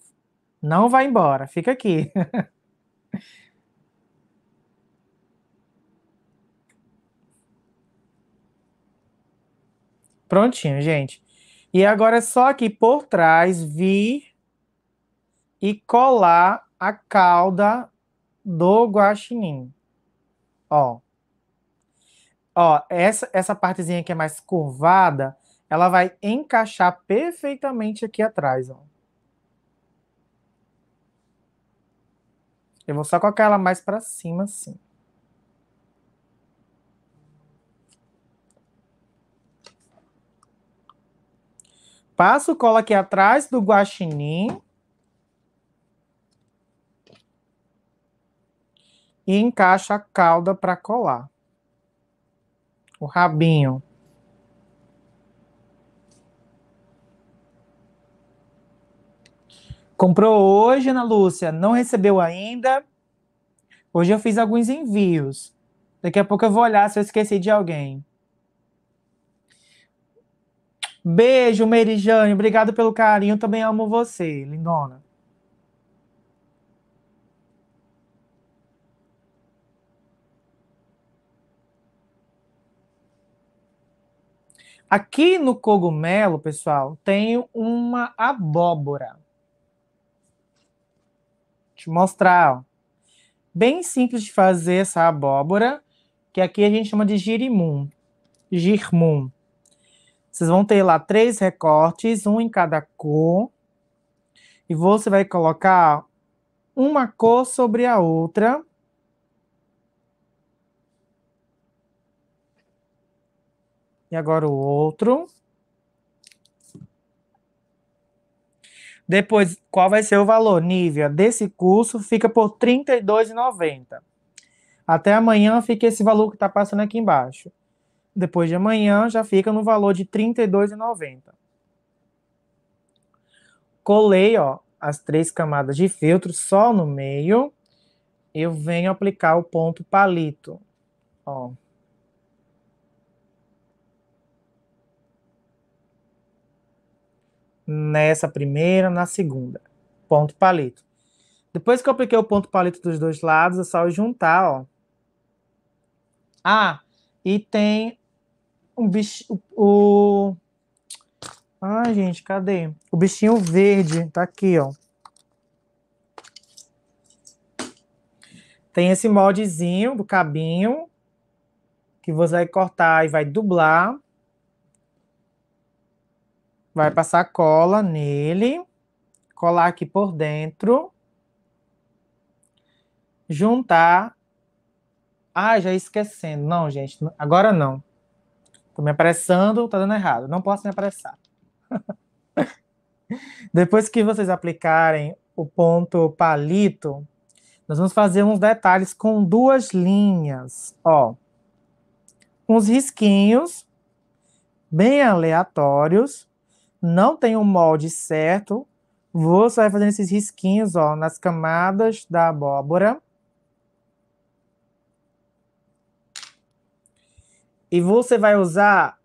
Não vai embora, fica aqui. Prontinho, gente. E agora é só aqui por trás vir e colar a cauda do guaxinim. Ó. Ó, essa, essa partezinha que é mais curvada, ela vai encaixar perfeitamente aqui atrás, ó. Eu vou só colocar ela mais para cima, assim. Passo o cola aqui atrás do guaxinim. E encaixa a cauda para colar o rabinho. Comprou hoje, Ana Lúcia, não recebeu ainda. Hoje eu fiz alguns envios. Daqui a pouco eu vou olhar se eu esqueci de alguém. Beijo, Merijane. Obrigado pelo carinho. Também amo você, lindona. Aqui no cogumelo, pessoal, tem uma abóbora. Deixa eu mostrar. Ó. Bem simples de fazer essa abóbora, que aqui a gente chama de girimum. Girmum. Vocês vão ter lá três recortes, um em cada cor. E você vai colocar uma cor sobre a outra E agora o outro. Depois, qual vai ser o valor, Nívia, desse curso? Fica por R$ 32,90. Até amanhã fica esse valor que está passando aqui embaixo. Depois de amanhã já fica no valor de R$ 32,90. Colei ó, as três camadas de filtro só no meio. Eu venho aplicar o ponto palito. Ó. nessa primeira, na segunda. Ponto palito. Depois que eu apliquei o ponto palito dos dois lados, é só juntar, ó. Ah, e tem um bicho, o... Ai, gente, cadê? O bichinho verde, tá aqui, ó. Tem esse moldezinho do cabinho, que você vai cortar e vai dublar. Vai tá. passar cola nele, colar aqui por dentro, juntar. Ah, já esquecendo. Não, gente, agora não. Tô me apressando, tá dando errado. Não posso me apressar. Depois que vocês aplicarem o ponto palito, nós vamos fazer uns detalhes com duas linhas, ó. Uns risquinhos bem aleatórios não tem um molde certo, você vai fazendo esses risquinhos, ó, nas camadas da abóbora. E você vai usar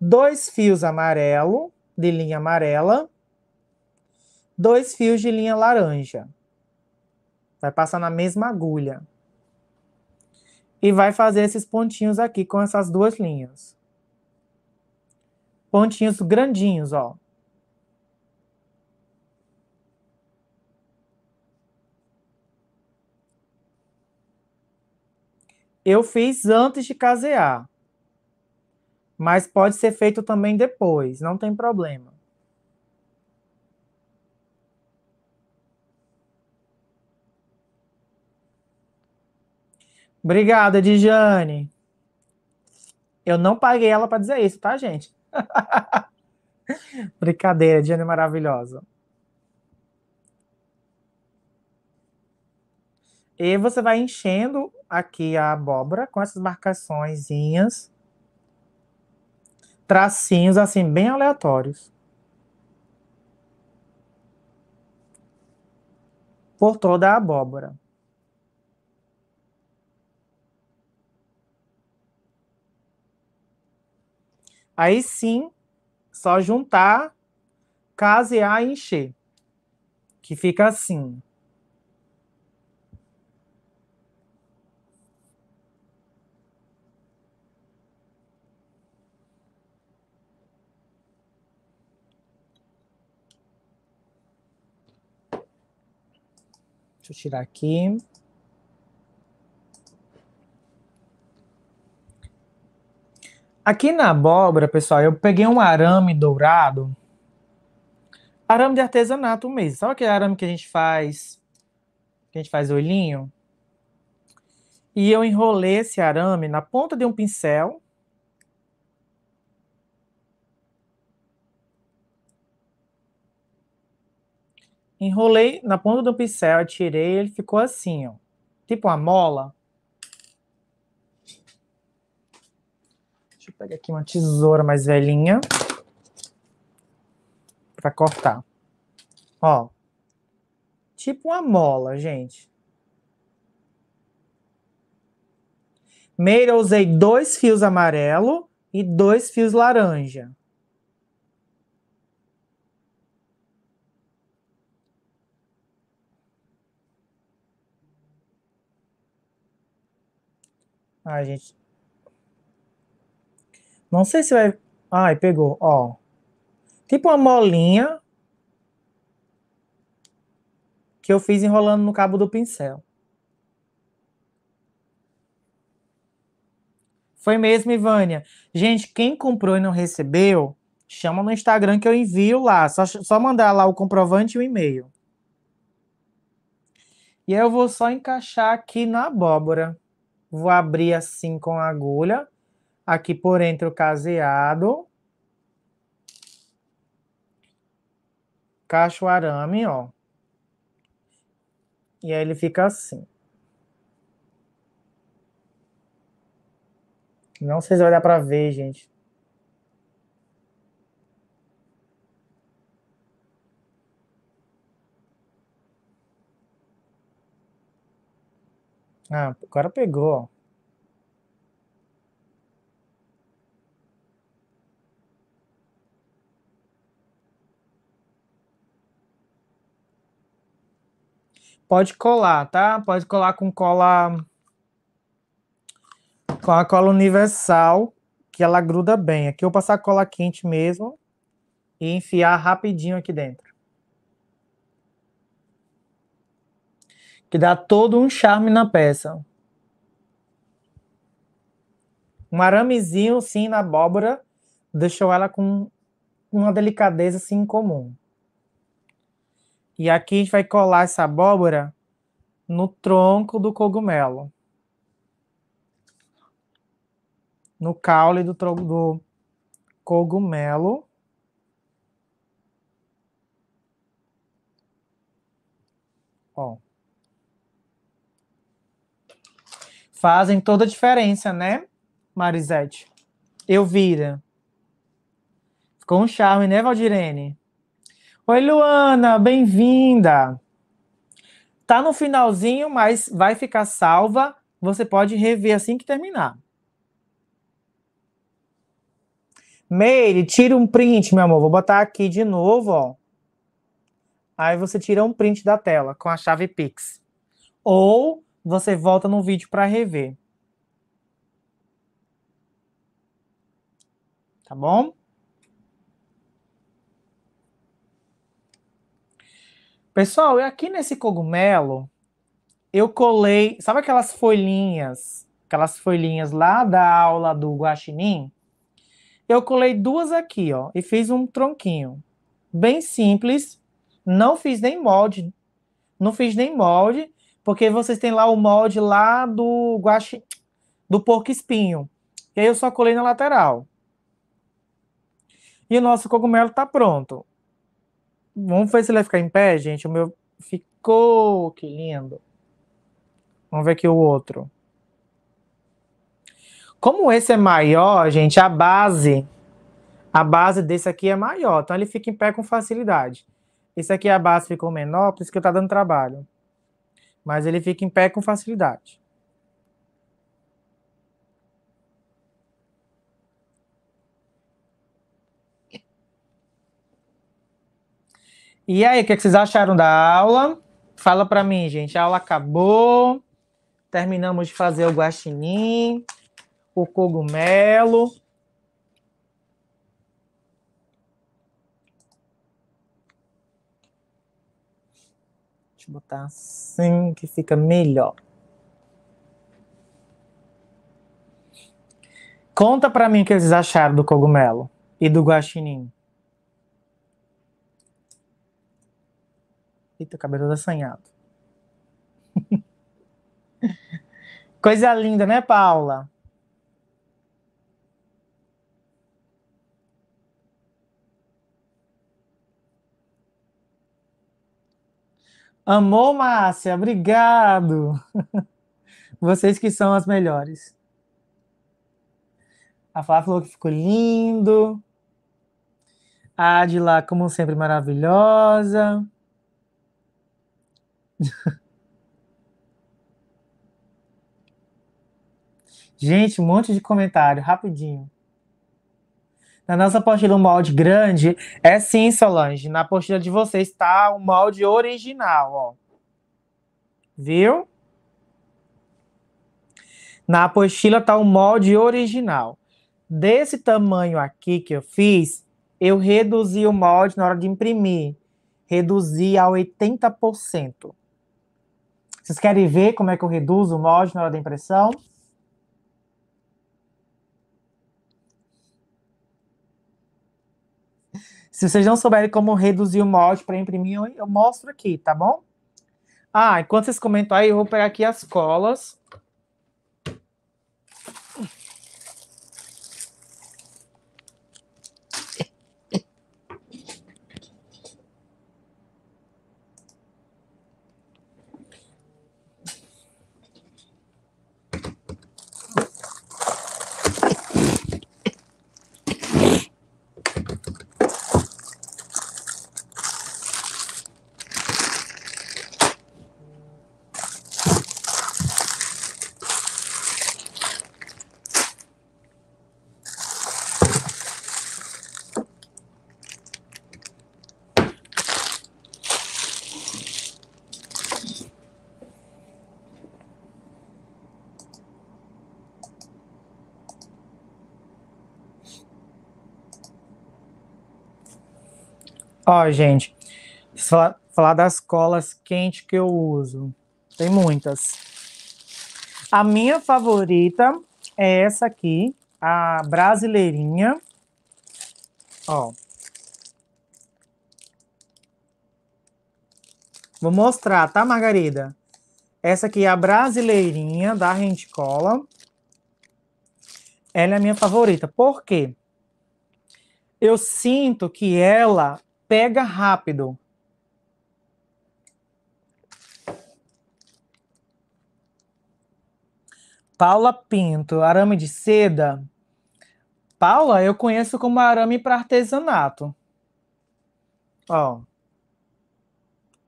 dois fios amarelo, de linha amarela, dois fios de linha laranja. Vai passar na mesma agulha. E vai fazer esses pontinhos aqui com essas duas linhas pontinhos grandinhos, ó. Eu fiz antes de casear, mas pode ser feito também depois, não tem problema. Obrigada, Dijane. Eu não paguei ela para dizer isso, tá, gente? Brincadeira, Diana é maravilhosa. E você vai enchendo aqui a abóbora com essas marcaçõezinhas, tracinhos assim, bem aleatórios. Por toda a abóbora. Aí sim, só juntar casear e encher. Que fica assim. Deixa eu tirar aqui. Aqui na abóbora, pessoal, eu peguei um arame dourado. Arame de artesanato mesmo. Sabe aquele arame que a gente faz? Que a gente faz olhinho? E eu enrolei esse arame na ponta de um pincel. Enrolei na ponta do pincel, tirei, ele ficou assim, ó. Tipo uma mola. pegar aqui uma tesoura mais velhinha para cortar. Ó, tipo uma mola, gente. Meira, eu usei dois fios amarelo e dois fios laranja. Ai, gente, não sei se vai. Ai, pegou, ó. Tipo uma molinha que eu fiz enrolando no cabo do pincel. Foi mesmo, Ivânia. Gente, quem comprou e não recebeu, chama no Instagram que eu envio lá. Só, só mandar lá o comprovante e o e-mail. E aí eu vou só encaixar aqui na abóbora. Vou abrir assim com a agulha aqui por entre o caseado, cacho arame, ó. E aí ele fica assim. Não sei se vai dar para ver, gente. Ah, agora pegou, ó. Pode colar, tá? Pode colar com cola com a cola universal, que ela gruda bem. Aqui eu vou passar cola quente mesmo e enfiar rapidinho aqui dentro. Que dá todo um charme na peça. Um aramezinho, sim, na abóbora, deixou ela com uma delicadeza, assim, incomum. E aqui a gente vai colar essa abóbora no tronco do cogumelo. No caule do, do cogumelo. Ó. Fazem toda a diferença, né, Marisete? vira. Ficou um charme, né, Valdirene? Oi, Luana, bem-vinda. Tá no finalzinho, mas vai ficar salva. Você pode rever assim que terminar. Meire, tira um print, meu amor. Vou botar aqui de novo, ó. Aí você tira um print da tela com a chave Pix. Ou você volta no vídeo para rever. Tá bom? Pessoal, aqui nesse cogumelo, eu colei, sabe aquelas folhinhas, aquelas folhinhas lá da aula do guaxinim? Eu colei duas aqui, ó, e fiz um tronquinho. Bem simples, não fiz nem molde, não fiz nem molde, porque vocês têm lá o molde lá do guaxi, do porco espinho. E aí eu só colei na lateral. E o nosso cogumelo tá pronto. Vamos ver se ele vai ficar em pé, gente. O meu ficou, que lindo. Vamos ver aqui o outro. Como esse é maior, gente, a base, a base desse aqui é maior, então ele fica em pé com facilidade. Esse aqui a base ficou menor, por isso que eu tá dando trabalho. Mas ele fica em pé com facilidade. E aí, o que, é que vocês acharam da aula? Fala para mim, gente. A aula acabou. Terminamos de fazer o guaxinim, o cogumelo. Deixa eu botar assim que fica melhor. Conta para mim o que vocês acharam do cogumelo e do guaxinim. Eita, cabelo tá assanhado. Coisa linda, né, Paula? Amor, Márcia, obrigado. Vocês que são as melhores. A Flá falou que ficou lindo. A Adila, como sempre, maravilhosa. Gente, um monte de comentário, rapidinho. Na nossa apostila, um molde grande é sim, Solange. Na apostila de vocês está o molde original, ó. Viu? Na apostila está o molde original. Desse tamanho aqui que eu fiz, eu reduzi o molde na hora de imprimir. Reduzi a 80%. Vocês querem ver como é que eu reduzo o mod na hora da impressão? Se vocês não souberem como reduzir o mod para imprimir, eu mostro aqui, tá bom? Ah, enquanto vocês comentam aí, eu vou pegar aqui as colas. Ó, gente, falar, falar das colas quentes que eu uso. Tem muitas. A minha favorita é essa aqui, a brasileirinha. Ó. Vou mostrar, tá, Margarida? Essa aqui é a brasileirinha da cola Ela é a minha favorita. Por quê? Eu sinto que ela pega rápido. Paula Pinto, arame de seda. Paula, eu conheço como arame para artesanato. Ó.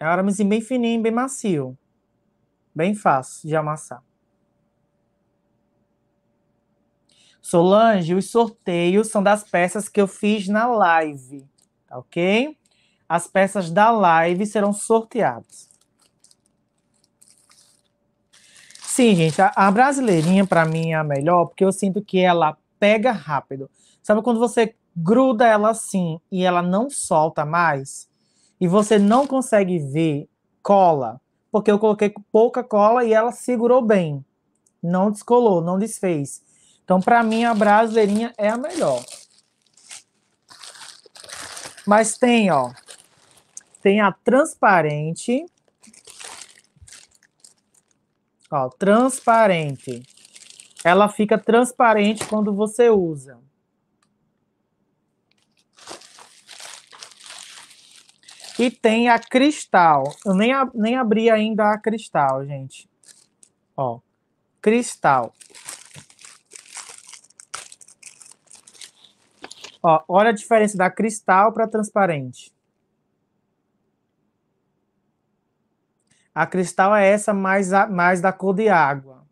É um aramezinho bem fininho, bem macio. Bem fácil de amassar. Solange, os sorteios são das peças que eu fiz na live tá ok? As peças da live serão sorteadas. Sim, gente, a, a brasileirinha para mim é a melhor, porque eu sinto que ela pega rápido. Sabe quando você gruda ela assim e ela não solta mais? E você não consegue ver cola, porque eu coloquei pouca cola e ela segurou bem. Não descolou, não desfez. Então, para mim, a brasileirinha é a melhor. Mas tem, ó. Tem a transparente. Ó, transparente. Ela fica transparente quando você usa. E tem a cristal. Eu nem, nem abri ainda a cristal, gente. Ó, cristal. Ó, olha a diferença da cristal para transparente. A cristal é essa mais, a, mais da cor de água.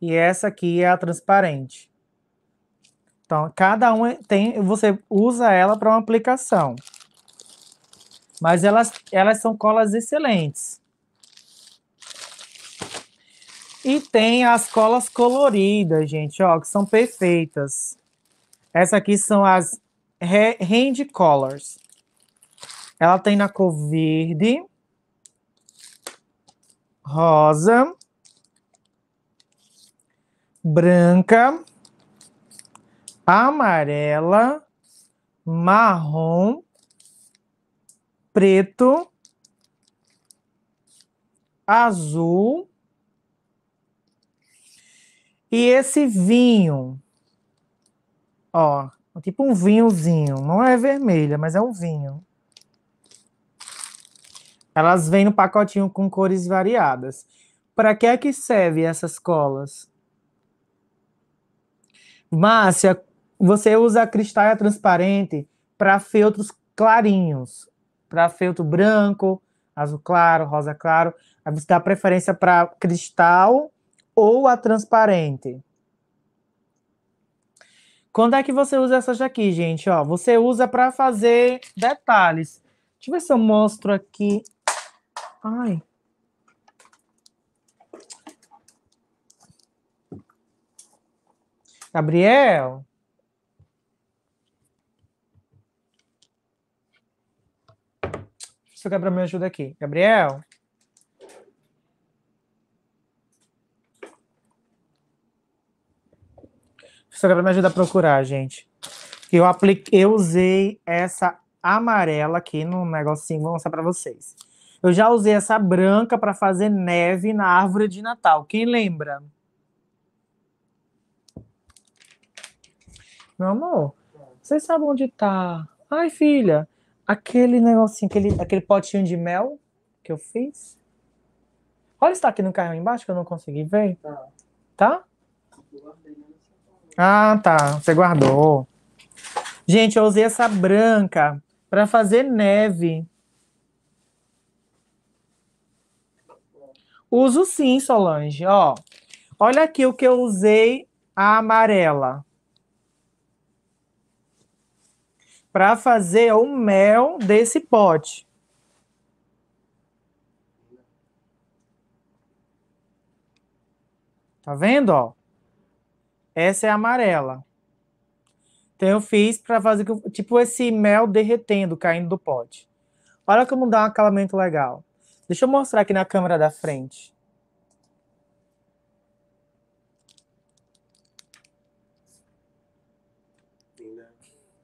E essa aqui é a transparente. Então, cada um é, tem, você usa ela para uma aplicação. Mas elas, elas são colas excelentes. E tem as colas coloridas, gente, ó, que são perfeitas. Essa aqui são as Hand Colors. Ela tem na cor verde, rosa, branca, amarela, marrom, preto, azul e esse vinho, ó, tipo um vinhozinho, não é vermelha, mas é um vinho. Elas vêm no pacotinho com cores variadas. Para que é que serve essas colas? Márcia, você usa a cristal transparente para feltros clarinhos, para feltro branco, azul claro, rosa claro. A você dá preferência para cristal ou a transparente. Quando é que você usa essas daqui, gente? Ó, você usa para fazer detalhes. Deixa eu ver se eu mostro aqui. Ai. Gabriel? Se eu Gabriel me ajuda aqui. Gabriel? Você vai me ajuda a procurar, gente. Eu apliquei, eu usei essa amarela aqui no negocinho, vou mostrar para vocês. Eu já usei essa branca para fazer neve na árvore de Natal. Quem lembra? Meu amor, vocês sabem onde tá? Ai, filha, aquele negocinho, aquele, aquele potinho de mel que eu fiz. Olha, está aqui no carro embaixo que eu não consegui ver. Tá? tá? Ah, tá. Você guardou. Gente, eu usei essa branca para fazer neve. Uso sim, Solange. Ó, olha aqui o que eu usei a amarela. Para fazer o mel desse pote. Tá vendo, ó? Essa é amarela. Então eu fiz para fazer tipo esse mel derretendo, caindo do pote. Olha como dá um acabamento legal. Deixa eu mostrar aqui na câmera da frente.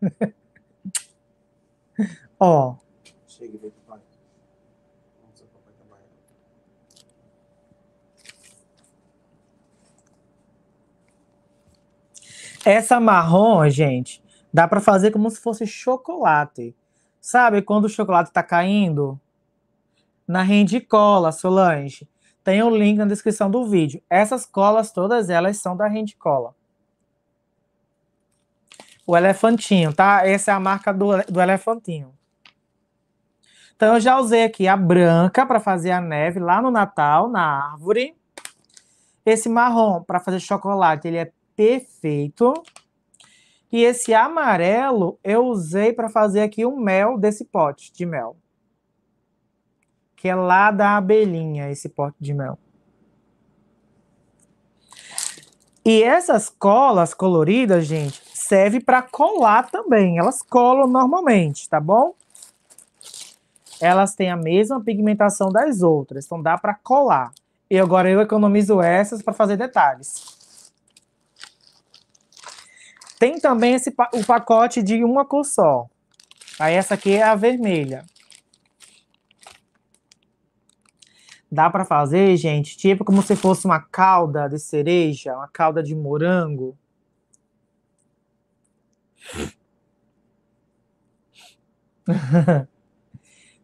Ó. Essa marrom, gente, dá para fazer como se fosse chocolate. Sabe quando o chocolate tá caindo? Na rende cola, Solange. Tem o um link na descrição do vídeo. Essas colas, todas elas são da rende cola. O elefantinho, tá? Essa é a marca do, do elefantinho. Então eu já usei aqui a branca para fazer a neve lá no Natal, na árvore. Esse marrom para fazer chocolate, ele é Perfeito. E esse amarelo eu usei para fazer aqui o mel desse pote de mel. Que é lá da abelhinha, esse pote de mel. E essas colas coloridas, gente, serve para colar também. Elas colam normalmente, tá bom? Elas têm a mesma pigmentação das outras, então dá para colar. E agora eu economizo essas para fazer detalhes. Tem também esse, o pacote de uma cor só. Aí essa aqui é a vermelha. Dá para fazer, gente, tipo como se fosse uma calda de cereja, uma calda de morango.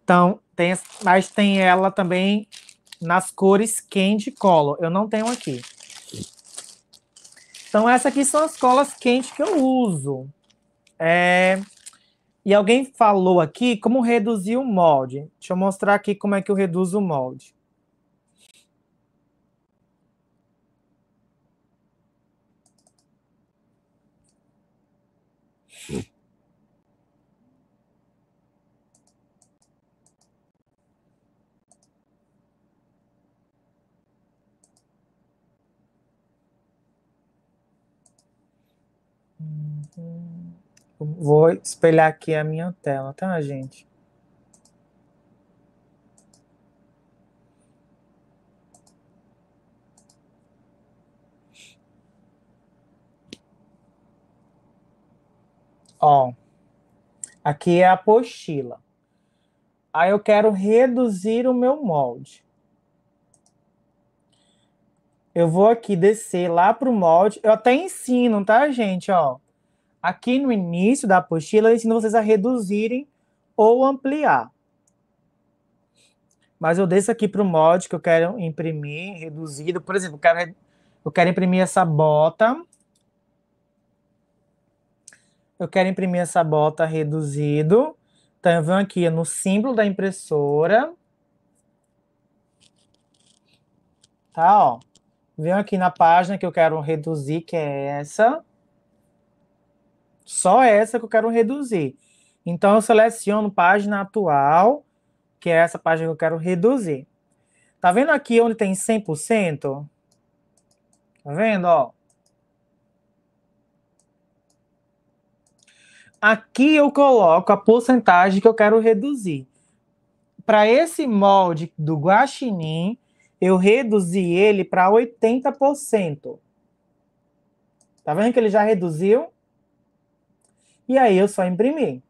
então, tem, mas tem ela também nas cores candy color. Eu não tenho aqui. Então, essas aqui são as colas quentes que eu uso. É... E alguém falou aqui como reduzir o molde. Deixa eu mostrar aqui como é que eu reduzo o molde. Vou espelhar aqui a minha tela, tá, gente? Ó, aqui é a apostila. Aí eu quero reduzir o meu molde. Eu vou aqui descer lá pro molde. Eu até ensino, tá, gente? Ó, Aqui no início da apostila, eu ensino vocês a reduzirem ou ampliar. Mas eu desço aqui para o mod que eu quero imprimir reduzido. Por exemplo, eu quero, eu quero imprimir essa bota. Eu quero imprimir essa bota reduzido. Então, eu venho aqui no símbolo da impressora. Tá, ó. Venho aqui na página que eu quero reduzir, que é essa. Só essa que eu quero reduzir. Então, eu seleciono página atual, que é essa página que eu quero reduzir. Tá vendo aqui onde tem 100%? Tá vendo, ó? Aqui eu coloco a porcentagem que eu quero reduzir. Para esse molde do guaxinim, eu reduzi ele para 80%. Tá vendo que ele já reduziu? E aí eu só imprimi,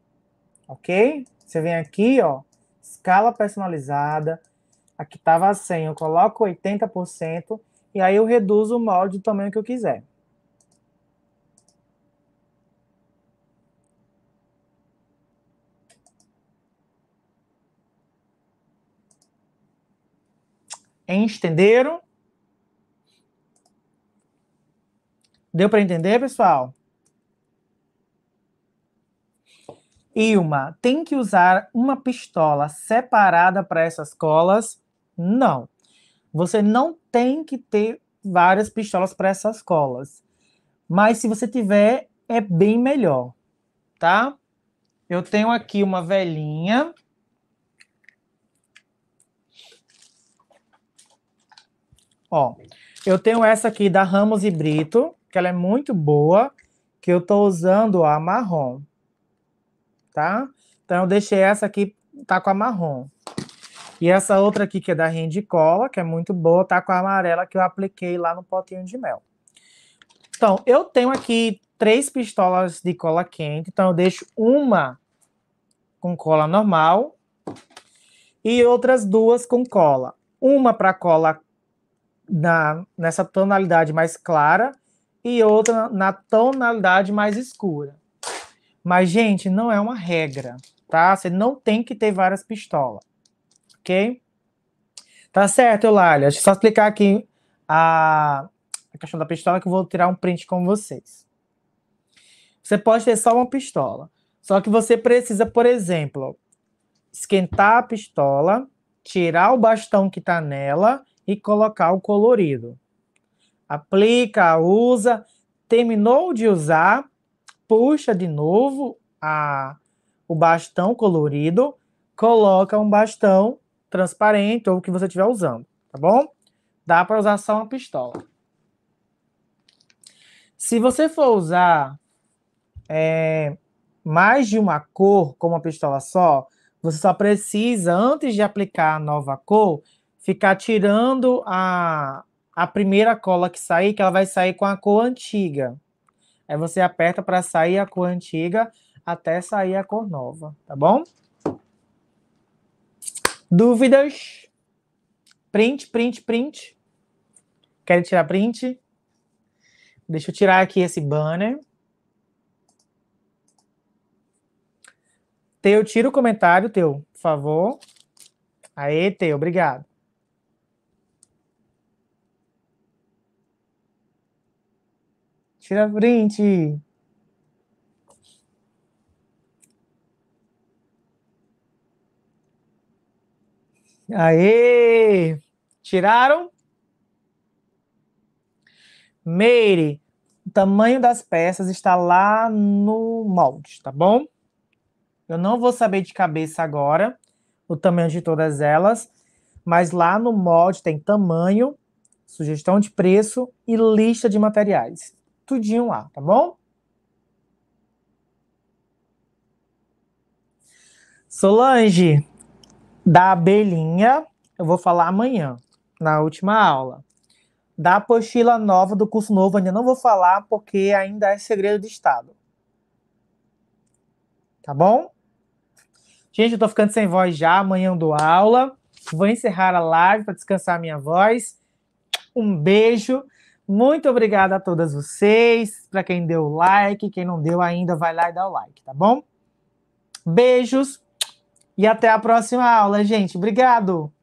ok? Você vem aqui, ó, escala personalizada. Aqui estava 100, eu coloco 80% e aí eu reduzo o molde do tamanho que eu quiser. Entenderam? Deu para entender, pessoal? Ilma, tem que usar uma pistola separada para essas colas? Não. Você não tem que ter várias pistolas para essas colas. Mas se você tiver, é bem melhor, tá? Eu tenho aqui uma velhinha. Ó, eu tenho essa aqui da Ramos e Brito, que ela é muito boa, que eu tô usando a marrom tá? Então eu deixei essa aqui, tá com a marrom. E essa outra aqui, que é da Rende Cola, que é muito boa, tá com a amarela que eu apliquei lá no potinho de mel. Então, eu tenho aqui três pistolas de cola quente, então eu deixo uma com cola normal e outras duas com cola. Uma para cola na, nessa tonalidade mais clara e outra na tonalidade mais escura. Mas, gente, não é uma regra, tá? Você não tem que ter várias pistolas, ok? Tá certo, Eulália? Deixa eu só explicar aqui a, a questão da pistola que eu vou tirar um print com vocês. Você pode ter só uma pistola. Só que você precisa, por exemplo, esquentar a pistola, tirar o bastão que está nela e colocar o colorido. Aplica, usa. Terminou de usar, puxa de novo a, o bastão colorido, coloca um bastão transparente ou o que você estiver usando, tá bom? Dá para usar só uma pistola. Se você for usar é, mais de uma cor com uma pistola só, você só precisa, antes de aplicar a nova cor, ficar tirando a, a primeira cola que sair, que ela vai sair com a cor antiga. Aí você aperta para sair a cor antiga até sair a cor nova, tá bom? Dúvidas? Print, print, print. Querem tirar print? Deixa eu tirar aqui esse banner. Teu, tira o comentário, Teu, por favor. Aê, Teu, obrigado. Tira a frente. Aê! Tiraram? Meire, o tamanho das peças está lá no molde, tá bom? Eu não vou saber de cabeça agora o tamanho de todas elas, mas lá no molde tem tamanho, sugestão de preço e lista de materiais tudinho lá, tá bom? Solange, da abelhinha, eu vou falar amanhã, na última aula. Da apostila nova do curso novo, ainda não vou falar porque ainda é segredo de Estado. Tá bom? Gente, eu tô ficando sem voz já, amanhã eu dou aula. Vou encerrar a live para descansar a minha voz. Um beijo muito obrigada a todas vocês, para quem deu like, quem não deu ainda, vai lá e dá o like, tá bom? Beijos e até a próxima aula, gente. Obrigado!